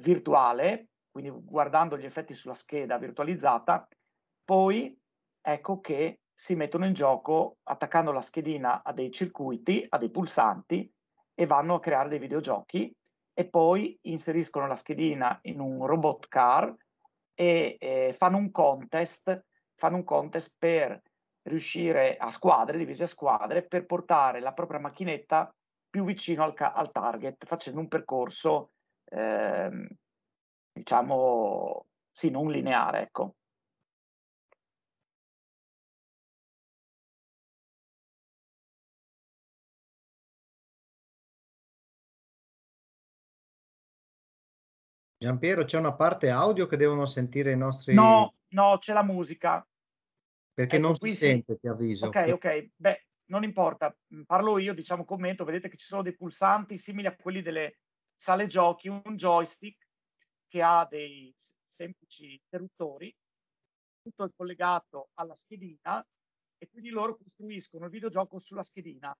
Speaker 3: virtuale, quindi guardando gli effetti sulla scheda virtualizzata, poi ecco che si mettono in gioco attaccando la schedina a dei circuiti, a dei pulsanti e vanno a creare dei videogiochi e poi inseriscono la schedina in un robot car e eh, fanno, un contest, fanno un contest per riuscire a squadre, divise a squadre, per portare la propria macchinetta più vicino al, ca- al target facendo un percorso eh,
Speaker 2: diciamo, sì, non lineare, ecco. Giampiero, c'è una parte audio che devono sentire i nostri... No, no, c'è la musica.
Speaker 1: Perché ecco, non si sente, sì. ti avviso. Ok, ok,
Speaker 3: beh, non importa, parlo io, diciamo, commento, vedete che ci sono dei pulsanti simili a quelli delle, sale giochi un joystick che ha dei semplici interruttori, tutto è collegato alla schedina e quindi loro costruiscono il videogioco sulla schedina.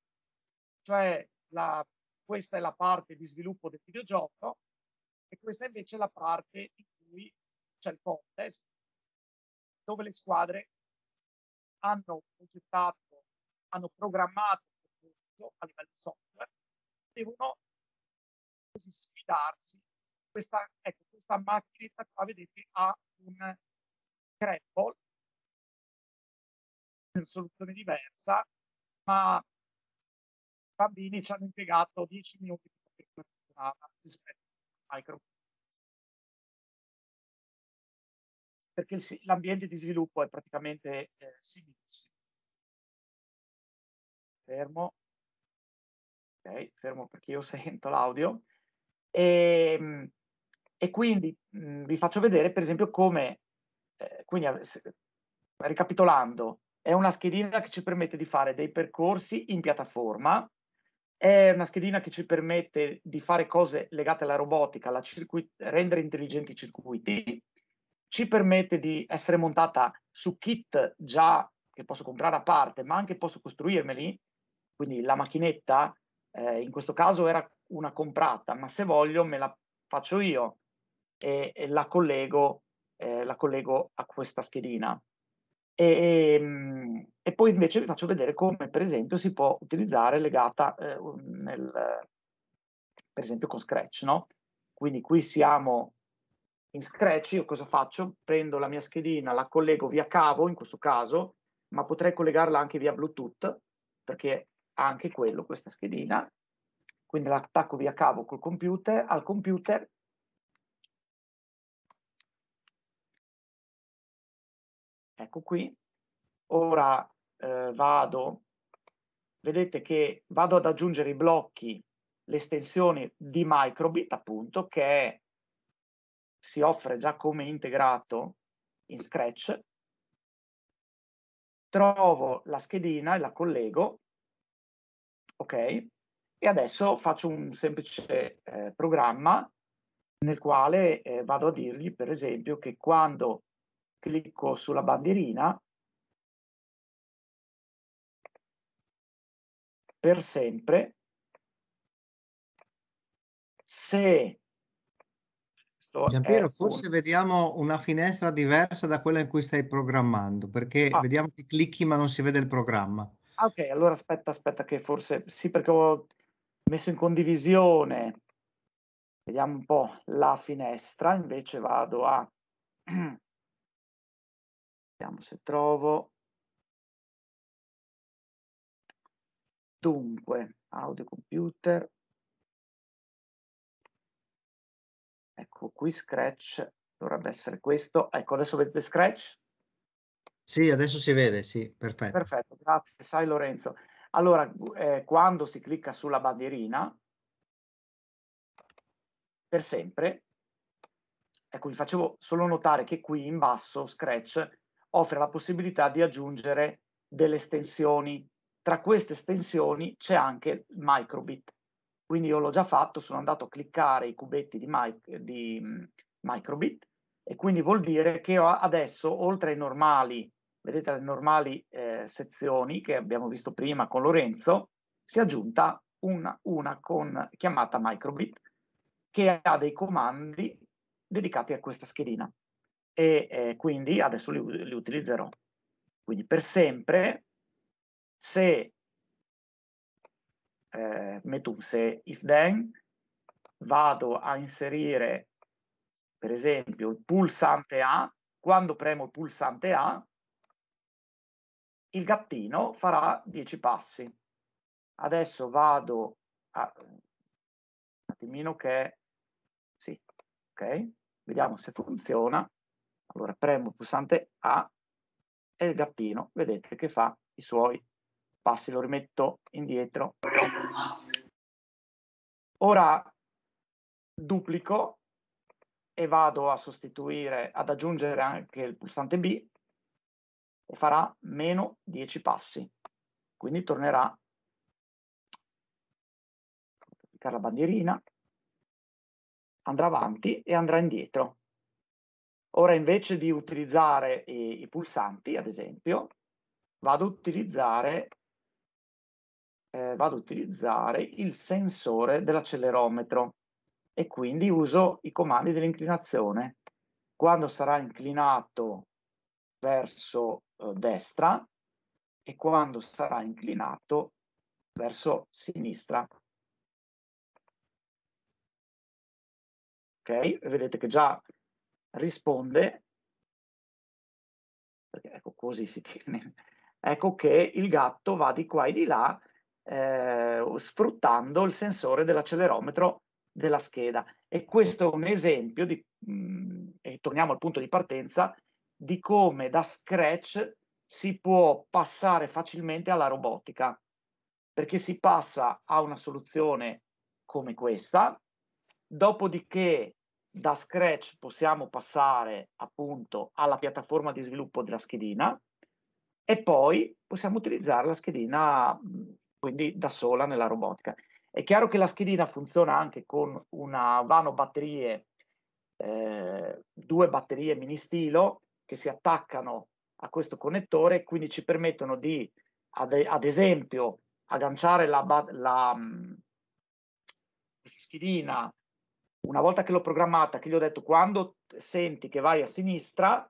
Speaker 3: Cioè la, questa è la parte di sviluppo del videogioco e questa
Speaker 2: invece è la parte in cui c'è il contest, dove le squadre hanno progettato, hanno programmato a livello software, devono così sfidarsi. Questa, ecco, questa macchinetta qua, vedete, ha un grapple per soluzione diversa, ma i bambini ci hanno impiegato 10 minuti per funzionava rispetto al micro. Perché l'ambiente di sviluppo è praticamente eh, similissimo. Fermo. Ok, fermo perché io sento l'audio. E, ehm,
Speaker 3: e quindi mh, mm, vi faccio vedere, per esempio, come, eh, quindi, se, ricapitolando, è una schedina che ci permette di fare dei percorsi in piattaforma, è una schedina che ci permette di fare cose legate alla robotica, alla circuit- rendere intelligenti i circuiti, ci permette di essere montata su kit già che posso comprare a parte, ma anche posso costruirmeli, quindi la macchinetta, eh, in questo caso era una comprata, ma se voglio me la faccio io e, e la, collego, eh, la, collego, a questa schedina. E, e, ehm, e, poi invece vi faccio vedere come per esempio si può utilizzare legata eh, nel, per esempio con Scratch, no? Quindi qui siamo in Scratch, io cosa faccio? Prendo la mia schedina, la collego via cavo in questo caso, ma potrei collegarla anche via Bluetooth perché anche quello, questa
Speaker 2: schedina, quindi l'attacco via cavo col computer, al computer ecco qui, ora eh, vado, vedete che vado
Speaker 3: ad aggiungere i blocchi, l'estensione di microbit appunto che si offre già come integrato in Scratch, trovo la schedina e la collego ok? E adesso faccio un semplice eh, programma nel
Speaker 2: quale eh, vado a dirgli, per esempio, che quando clicco sulla bandierina per sempre se
Speaker 1: Giampiero, forse vediamo una finestra diversa da quella in cui stai programmando, perché ah. vediamo che clicchi ma non si vede il programma.
Speaker 3: Ah, ok, allora aspetta, aspetta, che forse sì, perché ho messo in condivisione. Vediamo un po' la
Speaker 2: finestra, invece vado a... [CLEARS THROAT] Vediamo se trovo. Dunque, audio computer. Ecco qui Scratch, dovrebbe essere questo. Ecco, adesso vedete Scratch? Sì,
Speaker 1: adesso si vede, sì, perfetto.
Speaker 3: Perfetto, grazie, sai Lorenzo. Allora, eh, quando si clicca sulla bandierina, per sempre, ecco, vi facevo solo notare che qui in basso Scratch offre la possibilità di aggiungere delle estensioni. Tra queste estensioni c'è anche Microbit. Quindi io l'ho già fatto, sono andato a cliccare i cubetti di, mic di mm, Microbit e quindi vuol dire che adesso oltre ai normali, vedete le normali eh, sezioni che abbiamo visto prima con Lorenzo, si è aggiunta una, una con, chiamata microbit che ha dei comandi dedicati a questa schedina e eh, quindi adesso li, li utilizzerò. Quindi per sempre se eh, metto un se if then, vado a inserire per esempio, il pulsante A, quando premo il pulsante A, il gattino farà 10 passi. Adesso vado a... un attimino che... Sì, ok? Vediamo se funziona. Allora premo il pulsante A e il gattino, vedete che fa i suoi passi, lo rimetto indietro. Ora duplico e vado a sostituire, ad aggiungere anche il pulsante B e farà meno 10 passi. Quindi tornerà a la bandierina, andrà avanti e andrà indietro. Ora invece di utilizzare i, i pulsanti, ad esempio, vado a utilizzare, eh, vado a utilizzare il sensore dell'accelerometro e quindi uso i comandi dell'inclinazione. Quando sarà inclinato verso eh,
Speaker 2: destra e quando sarà inclinato verso sinistra. Ok, vedete che già risponde, perché ecco così
Speaker 3: si tiene, ecco che il gatto va di qua e di là eh, sfruttando il sensore dell'accelerometro della scheda. E questo è un esempio, di,
Speaker 2: mh, mhmm,
Speaker 3: e torniamo al punto di partenza, di come da Scratch si può passare facilmente alla robotica, perché si passa a una soluzione come questa, dopodiché da Scratch possiamo passare appunto alla piattaforma di sviluppo della schedina e poi possiamo utilizzare la schedina mhmm, quindi da sola nella robotica. È chiaro che la schedina funziona anche con una vano batterie, eh, due batterie mini stilo che si attaccano a questo connettore, quindi ci permettono di, ad, ad esempio, agganciare la, la, mm, questa schedina una volta che l'ho programmata, che gli ho detto quando senti che vai a sinistra,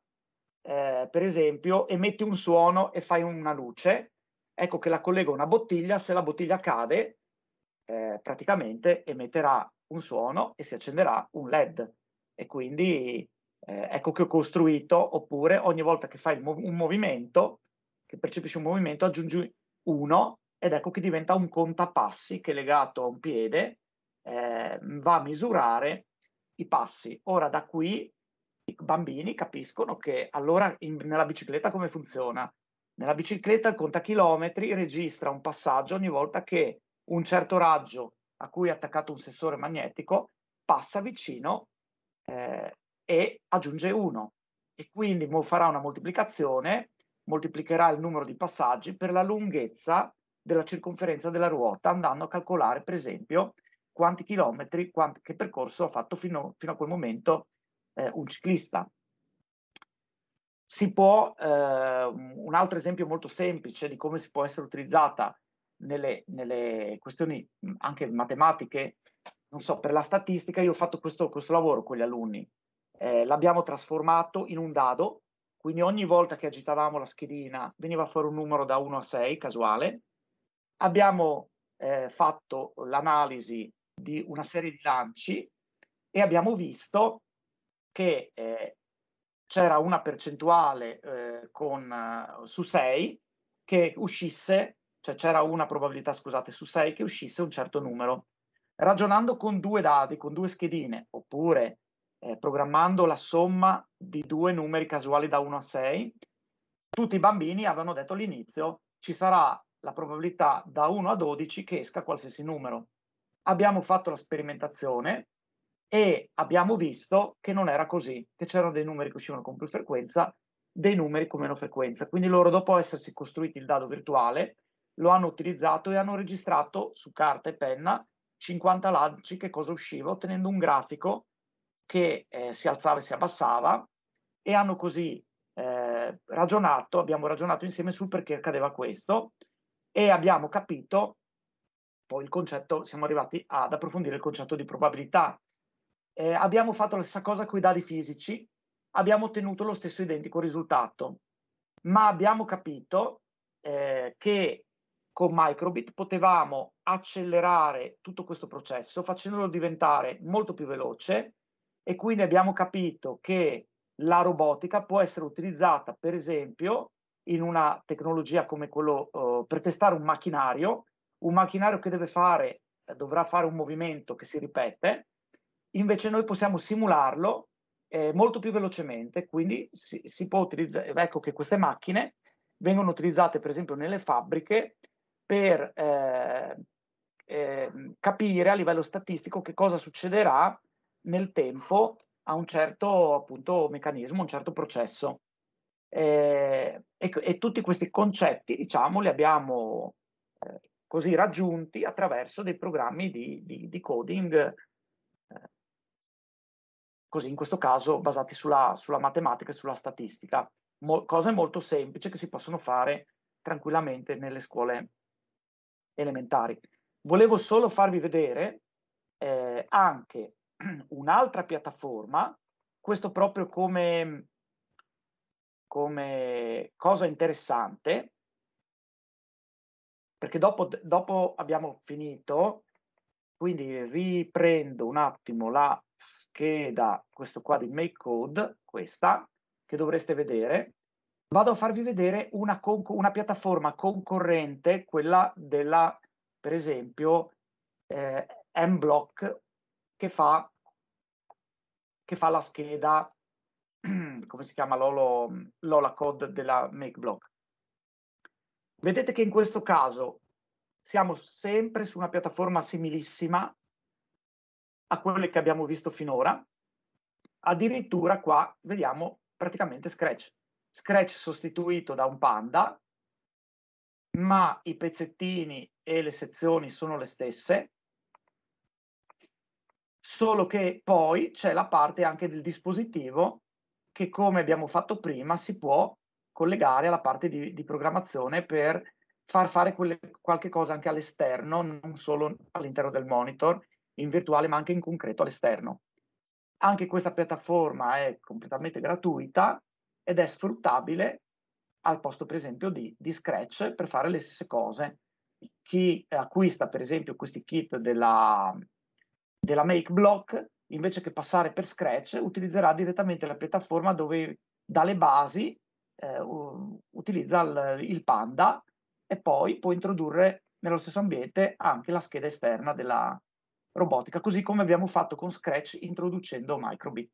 Speaker 3: eh, per esempio, emetti un suono e fai una luce, ecco che la collego a una bottiglia, se la bottiglia cade, eh, praticamente emetterà un suono e si accenderà un LED. E quindi eh, ecco che ho costruito, oppure ogni volta che fai mov- un movimento, che percepisci un movimento, aggiungi uno ed ecco che diventa un contapassi che legato a un piede eh, va a misurare i passi. Ora da qui i bambini capiscono che allora in, nella bicicletta come funziona? Nella bicicletta il contachilometri registra un passaggio ogni volta che un certo raggio a cui è attaccato un sensore magnetico passa vicino eh, e aggiunge 1 e quindi farà una moltiplicazione, moltiplicherà il numero di passaggi per la lunghezza della circonferenza della ruota andando a calcolare per esempio quanti chilometri, quanti, che percorso ha fatto fino, fino a quel momento eh, un ciclista. Si può, eh, un altro esempio molto semplice di come si può essere utilizzata nelle, nelle questioni anche matematiche, non so, per la statistica io ho fatto questo, questo lavoro con gli alunni, eh, l'abbiamo trasformato in un dado, quindi ogni volta che agitavamo la schedina veniva fuori un numero da 1 a 6, casuale, abbiamo eh, fatto l'analisi di una serie di lanci e abbiamo visto che eh, c'era una percentuale eh, con, eh, su 6 che uscisse cioè c'era una probabilità, scusate, su 6 che uscisse un certo numero. Ragionando con due dati, con due schedine, oppure eh, programmando la somma di due numeri casuali da 1 a 6, tutti i bambini avevano detto all'inizio ci sarà la probabilità da 1 a 12 che esca qualsiasi numero. Abbiamo fatto la sperimentazione e abbiamo visto che non era così, che c'erano dei numeri che uscivano con più frequenza, dei numeri con meno frequenza. Quindi loro dopo essersi costruiti il dado virtuale lo hanno utilizzato e hanno registrato su carta e penna 50 lanci che cosa usciva, ottenendo un grafico che eh, si alzava e si abbassava e hanno così eh, ragionato, abbiamo ragionato insieme sul perché accadeva questo e abbiamo capito poi il concetto, siamo arrivati ad approfondire il concetto di probabilità. Eh, abbiamo fatto la stessa cosa con i dati fisici, abbiamo ottenuto lo stesso identico risultato, ma abbiamo capito eh, che con Microbit potevamo accelerare tutto questo processo facendolo diventare molto più veloce e quindi abbiamo capito che la robotica può essere utilizzata per esempio in una tecnologia come quello uh, per testare un macchinario, un macchinario che deve fare, eh, dovrà fare un movimento che si ripete, invece noi possiamo simularlo eh, molto più velocemente, quindi si, si può utilizzare, ecco che queste macchine vengono utilizzate per esempio nelle fabbriche per eh, eh, capire a livello statistico che cosa succederà nel tempo a un certo appunto meccanismo, un certo processo. Eh, e, e, tutti questi concetti, diciamo, li abbiamo eh, così raggiunti attraverso dei programmi di, di, di coding, eh, così in questo caso basati sulla, sulla matematica e sulla statistica, Mo- cose molto semplici che si possono fare tranquillamente nelle scuole elementari. Volevo solo farvi vedere eh, anche [CLEARS THROAT] un'altra piattaforma, questo proprio come, come cosa interessante, perché dopo, dopo abbiamo finito, quindi riprendo un attimo la scheda, questo qua di make code, questa, che dovreste vedere, vado a farvi vedere una, una piattaforma concorrente, quella della, per esempio, eh, m che fa, che fa la scheda, [CLEARS THROAT] come si chiama, Lolo, l'Ola Code della MakeBlock. Vedete che in questo caso siamo sempre su una piattaforma similissima a quelle che abbiamo visto finora, addirittura qua vediamo praticamente Scratch. Scratch sostituito da un panda, ma i pezzettini e le sezioni sono le stesse, solo che poi c'è la parte anche del dispositivo che come abbiamo fatto prima si può collegare alla parte di, di programmazione per far fare quelle, qualche cosa anche all'esterno, non solo all'interno del monitor, in virtuale ma anche in concreto all'esterno. Anche questa piattaforma è completamente gratuita, ed è sfruttabile al posto per esempio di, di Scratch per fare le stesse cose. Chi acquista per esempio questi kit della, della Make Block, invece che passare per Scratch, utilizzerà direttamente la piattaforma dove dalle basi eh, utilizza il, il Panda e poi può introdurre nello stesso ambiente anche la scheda esterna della robotica, così come abbiamo fatto con Scratch introducendo Microbit.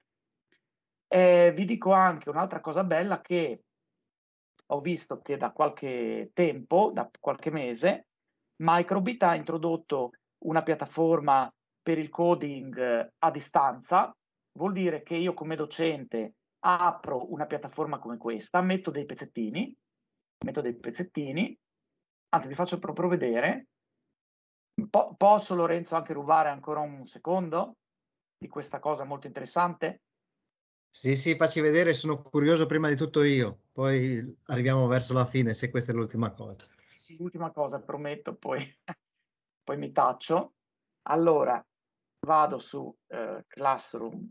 Speaker 3: Eh, vi dico anche un'altra cosa bella che ho visto che da qualche tempo, da qualche mese, Microbit ha introdotto una piattaforma per il coding eh, a distanza. Vuol dire che io come docente apro una piattaforma come questa, metto dei pezzettini, metto dei pezzettini, anzi vi faccio proprio vedere. Po- posso Lorenzo anche rubare ancora un secondo di questa cosa molto interessante?
Speaker 1: Sì, sì, facci vedere, sono curioso prima di tutto io, poi arriviamo verso la fine se questa è l'ultima cosa.
Speaker 3: Sì, l'ultima cosa, prometto, poi, [LAUGHS] poi mi
Speaker 2: taccio. Allora, vado su eh, Classroom,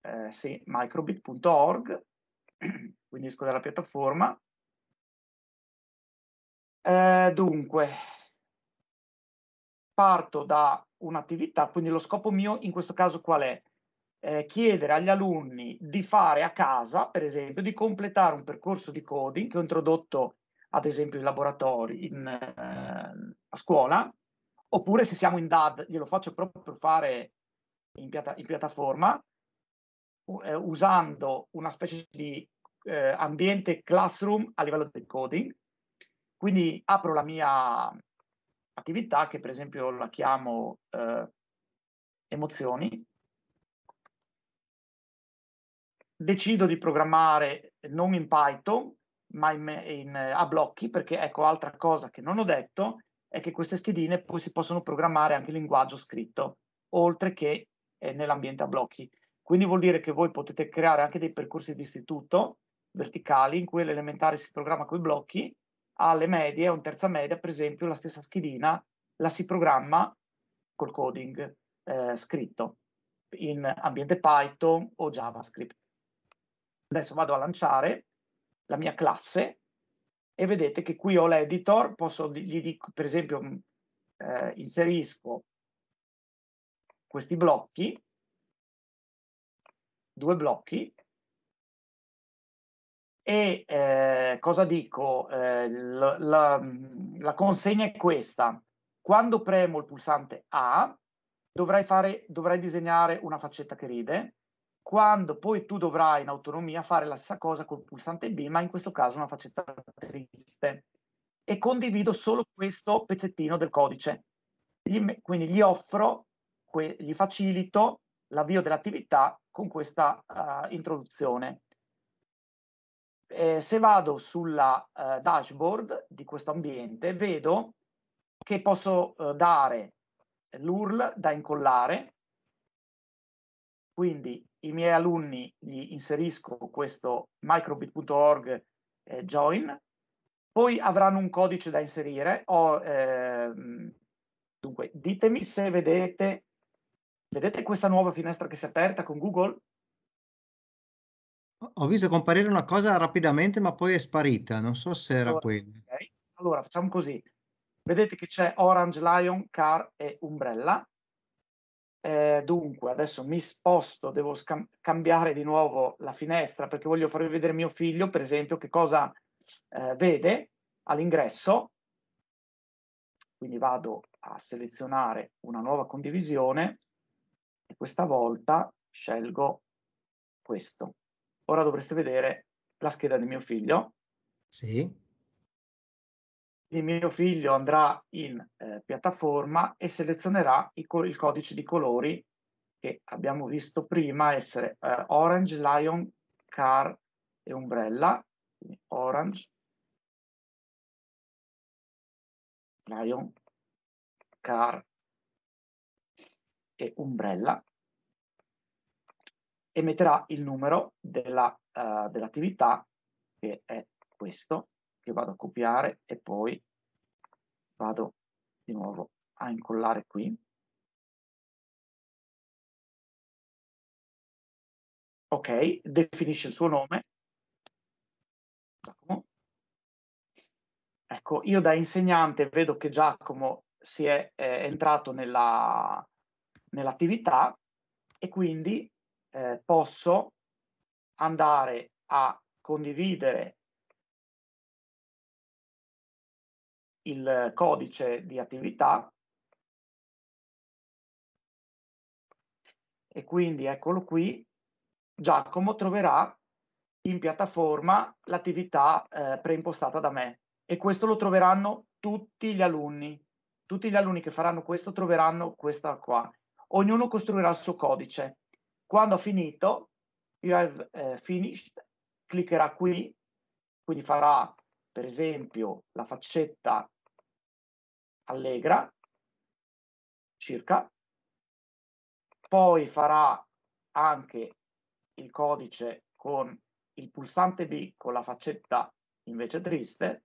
Speaker 2: eh, sì, microbit.org, [CLEARS THROAT] quindi esco dalla piattaforma. Eh, dunque,
Speaker 3: parto da un'attività, quindi lo scopo mio in questo caso qual è? eh, chiedere agli alunni di fare a casa, per esempio, di completare un percorso di coding che ho introdotto ad esempio in laboratori, in, eh, a scuola, oppure se siamo in DAD glielo faccio proprio fare in, piata- in piattaforma uh, usando una specie di eh, ambiente classroom a livello del coding. Quindi apro la mia attività che per esempio la chiamo eh, emozioni decido di programmare non in Python, ma in, in, eh, a blocchi, perché ecco altra cosa che non ho detto, è che queste schedine poi si possono programmare anche in linguaggio scritto, oltre che eh, nell'ambiente a blocchi. Quindi vuol dire che voi potete creare anche dei percorsi di istituto verticali in cui l'elementare si programma con i blocchi, alle medie o in terza media, per esempio, la stessa schedina la si programma col coding eh, scritto in ambiente Python o JavaScript. Adesso vado a lanciare la mia classe e vedete che qui ho l'editor, posso, gli dico, per
Speaker 2: esempio, mm, eh, inserisco questi blocchi, due blocchi, e eh, cosa dico? Eh, la, la, mm, la, consegna è
Speaker 3: questa. Quando premo il pulsante A, dovrai, fare, dovrai disegnare una faccetta che ride, quando poi tu dovrai in autonomia fare la stessa cosa col pulsante B, ma in questo caso una faccetta triste. E condivido solo questo pezzettino del codice. Gli, quindi gli offro, que, gli facilito l'avvio dell'attività con questa uh, introduzione. Eh, se vado sulla uh, dashboard di questo ambiente, vedo che posso uh, dare l'URL da incollare, quindi i miei alunni gli inserisco questo microbit.org eh, join, poi avranno un codice da inserire. O, eh, dunque, ditemi se vedete, vedete questa nuova finestra che si è aperta con Google?
Speaker 1: Ho visto comparire una cosa rapidamente, ma poi è sparita. Non so se era allora, quella. Okay.
Speaker 3: Allora, facciamo così. Vedete che c'è Orange Lion, Car e Umbrella. Eh, dunque, adesso mi sposto, devo cambiare di nuovo la finestra perché voglio farvi vedere mio figlio, per esempio, che cosa eh, vede all'ingresso. Quindi vado a selezionare una nuova condivisione e questa
Speaker 2: volta
Speaker 3: scelgo questo. Ora dovreste vedere la scheda di mio figlio. Sì il mio figlio andrà in eh, piattaforma e selezionerà il, co il, codice di colori che
Speaker 2: abbiamo visto prima essere eh, Orange, Lion, Car e Umbrella, quindi Orange, Lion, Car e Umbrella
Speaker 3: e metterà il numero eh, dell'attività uh,
Speaker 2: dell che è questo che vado a copiare e poi vado di nuovo a incollare qui. Ok, definisce il suo nome. Giacomo. Ecco, io da insegnante vedo che
Speaker 3: Giacomo si è, è entrato nella, nell'attività e
Speaker 2: quindi eh, posso andare a condividere il codice di attività e quindi eccolo qui, Giacomo troverà in piattaforma
Speaker 3: l'attività eh, preimpostata da me e questo lo troveranno tutti gli alunni. Tutti gli alunni che faranno questo troveranno questa qua. Ognuno costruirà il suo codice. Quando ha finito, you have eh, finished, cliccherà qui,
Speaker 2: quindi farà per esempio la faccetta allegra circa, poi farà
Speaker 3: anche il codice con il pulsante B con la faccetta invece triste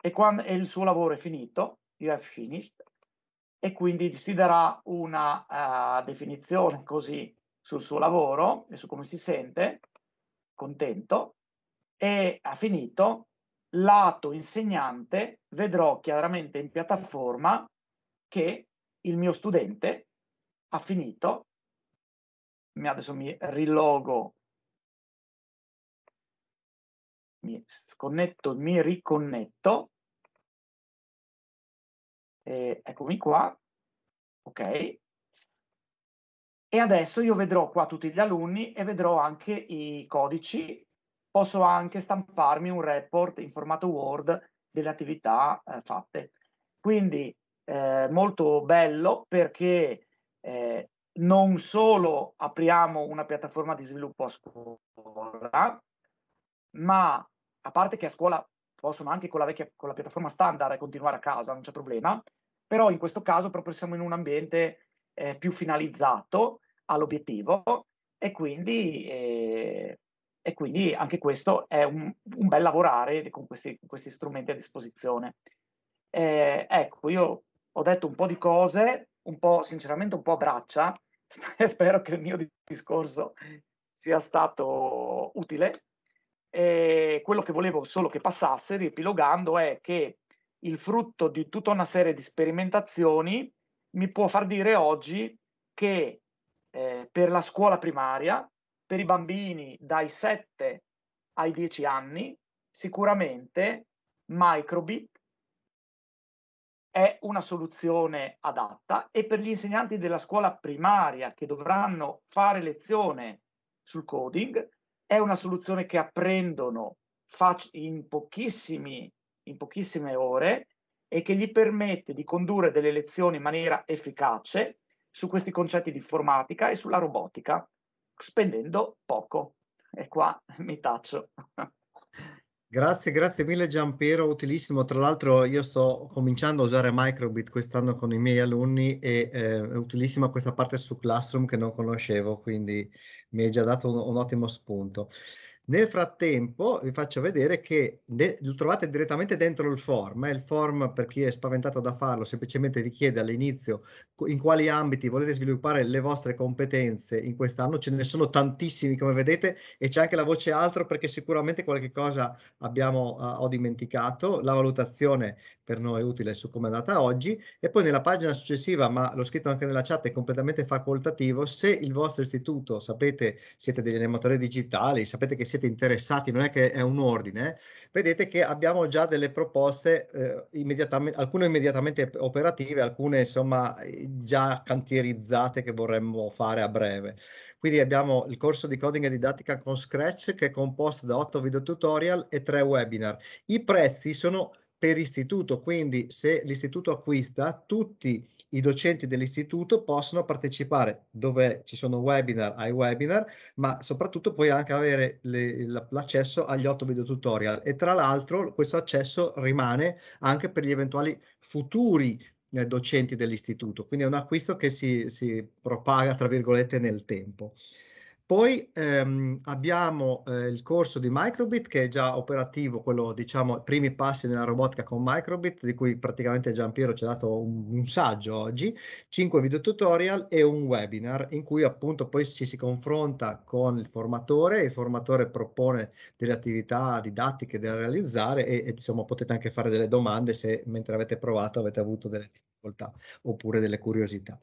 Speaker 3: e quando e il suo lavoro è finito, you have finished, e quindi si darà una uh, definizione così sul suo lavoro e su come si sente, contento, e ha finito. Lato insegnante, vedrò chiaramente in piattaforma che il mio studente
Speaker 2: ha finito. Adesso mi rilogo, mi sconnetto, mi riconnetto. E eccomi qua. Ok,
Speaker 3: e adesso io vedrò qua tutti gli alunni e vedrò anche i codici posso anche stamparmi un report in formato Word delle attività eh, fatte. Quindi eh, molto bello perché eh, non solo apriamo una piattaforma di sviluppo a scuola, ma a parte che a scuola possono anche con la, vecchia, con la piattaforma standard continuare a casa, non c'è problema, però in questo caso proprio siamo in un ambiente eh, più finalizzato all'obiettivo e quindi eh, e quindi anche questo è un, un bel lavorare con questi, questi, strumenti a disposizione. Eh, ecco, io ho detto un po' di cose, un po' sinceramente un po' a braccia, [LAUGHS] spero che il mio discorso sia stato utile. E quello che volevo solo che passasse, riepilogando, è che il frutto di tutta una serie di sperimentazioni mi può far dire oggi che eh, per la scuola primaria per i bambini dai 7 ai 10 anni, sicuramente Microbit è una soluzione adatta e per gli insegnanti della scuola primaria che dovranno fare lezione sul coding è una soluzione che apprendono in, pochissime ore e che gli permette di condurre delle lezioni in maniera efficace su questi concetti di informatica e sulla robotica spendendo poco. E qua mi taccio.
Speaker 1: Grazie, grazie mille Giampiero, utilissimo. Tra l'altro io sto cominciando a usare Microbit quest'anno con i miei alunni e eh, è utilissima questa parte su Classroom che non conoscevo, quindi mi hai già dato un, un ottimo spunto. Nel frattempo vi faccio vedere che lo trovate direttamente dentro il form. Eh. Il form, per chi è spaventato da farlo, semplicemente vi chiede all'inizio in quali ambiti volete sviluppare le vostre competenze in quest'anno. Ce ne sono tantissimi, come vedete, e c'è anche la voce altro perché sicuramente qualche cosa abbiamo, uh, ho dimenticato. La valutazione per noi utile su come è andata oggi e poi nella pagina successiva, ma l'ho scritto anche nella chat, è completamente facoltativo, se il vostro istituto sapete, siete degli animatori digitali, sapete che siete interessati, non è che è un ordine, vedete che abbiamo già delle proposte, eh, immediatamente, alcune immediatamente operative, alcune insomma già cantierizzate che vorremmo fare a breve. Quindi abbiamo il corso di coding e didattica con Scratch che è composto da 8 video tutorial e 3 webinar. I prezzi sono per istituto, quindi se l'istituto acquista, tutti i docenti dell'istituto possono partecipare dove ci sono webinar ai webinar, ma soprattutto puoi anche avere l'accesso agli otto video tutorial e tra l'altro questo accesso rimane anche per gli eventuali futuri eh, docenti dell'istituto, quindi è un acquisto che si, si propaga tra virgolette nel tempo. Poi ehm, abbiamo eh, il corso di Microbit che è già operativo, quello diciamo i primi passi nella robotica con Microbit, di cui praticamente Giampiero ci ha dato un, un saggio oggi, 5 video tutorial e un webinar in cui appunto poi ci si confronta con il formatore, il formatore propone delle attività didattiche da realizzare e, e insomma potete anche fare delle domande se mentre avete provato avete avuto delle difficoltà oppure delle curiosità.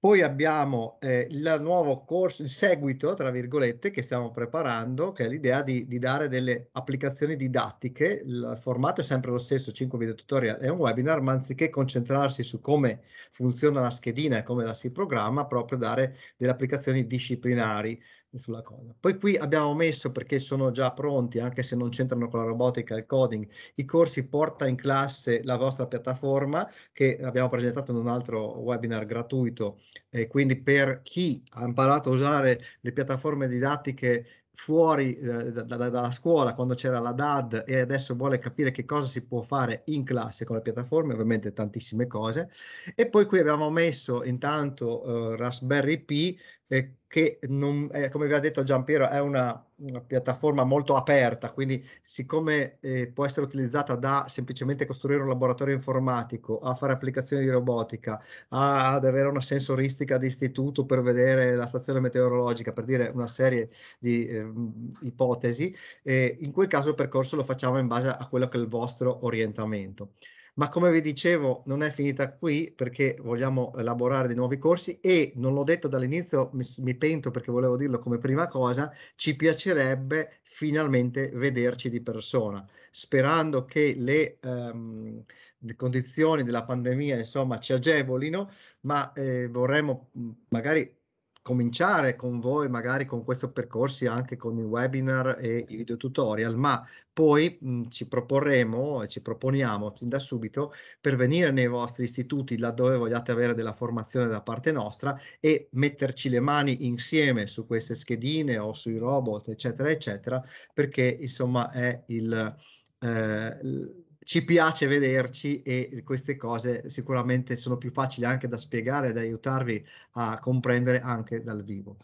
Speaker 1: Poi abbiamo eh, il nuovo corso, il seguito, tra virgolette, che stiamo preparando, che è l'idea di, di, dare delle applicazioni didattiche. Il formato è sempre lo stesso, 5 video tutorial e un webinar, ma anziché concentrarsi su come funziona la schedina e come la si programma, proprio dare delle applicazioni disciplinari sulla cosa. Poi qui abbiamo messo, perché sono già pronti, anche se non c'entrano con la robotica e il coding, i corsi Porta in classe la vostra piattaforma che abbiamo presentato in un altro webinar gratuito. E quindi per chi ha imparato a usare le piattaforme didattiche fuori eh, da, da, dalla scuola quando c'era la DAD e adesso vuole capire che cosa si può fare in classe con le piattaforme, ovviamente tantissime cose. E poi qui abbiamo messo intanto eh, Raspberry Pi eh, che non, eh, come vi ha detto Giampiero è una, una, piattaforma molto aperta, quindi siccome eh, può essere utilizzata da semplicemente costruire un laboratorio informatico, a fare applicazioni di robotica, a, ad avere una sensoristica di istituto per vedere la stazione meteorologica, per dire una serie di ehm, ipotesi, eh, in quel caso il percorso lo facciamo in base a quello che è il vostro orientamento. Ma come vi dicevo, non è finita qui perché vogliamo elaborare dei nuovi corsi e non l'ho detto dall'inizio, mi, mi, pento perché volevo dirlo come prima cosa, ci piacerebbe finalmente vederci di persona, sperando che le ehm, condizioni della pandemia insomma ci agevolino, ma eh, vorremmo mm, magari cominciare con voi magari con questo percorso anche con i webinar e i video tutorial, ma poi mh, ci proporremo e ci proponiamo fin da subito per venire nei vostri istituti laddove vogliate avere della formazione da parte nostra e metterci le mani insieme su queste schedine o sui robot, eccetera, eccetera, perché insomma è il... Eh, ci piace vederci e queste cose sicuramente sono più facili anche da spiegare e da aiutarvi a comprendere anche dal vivo.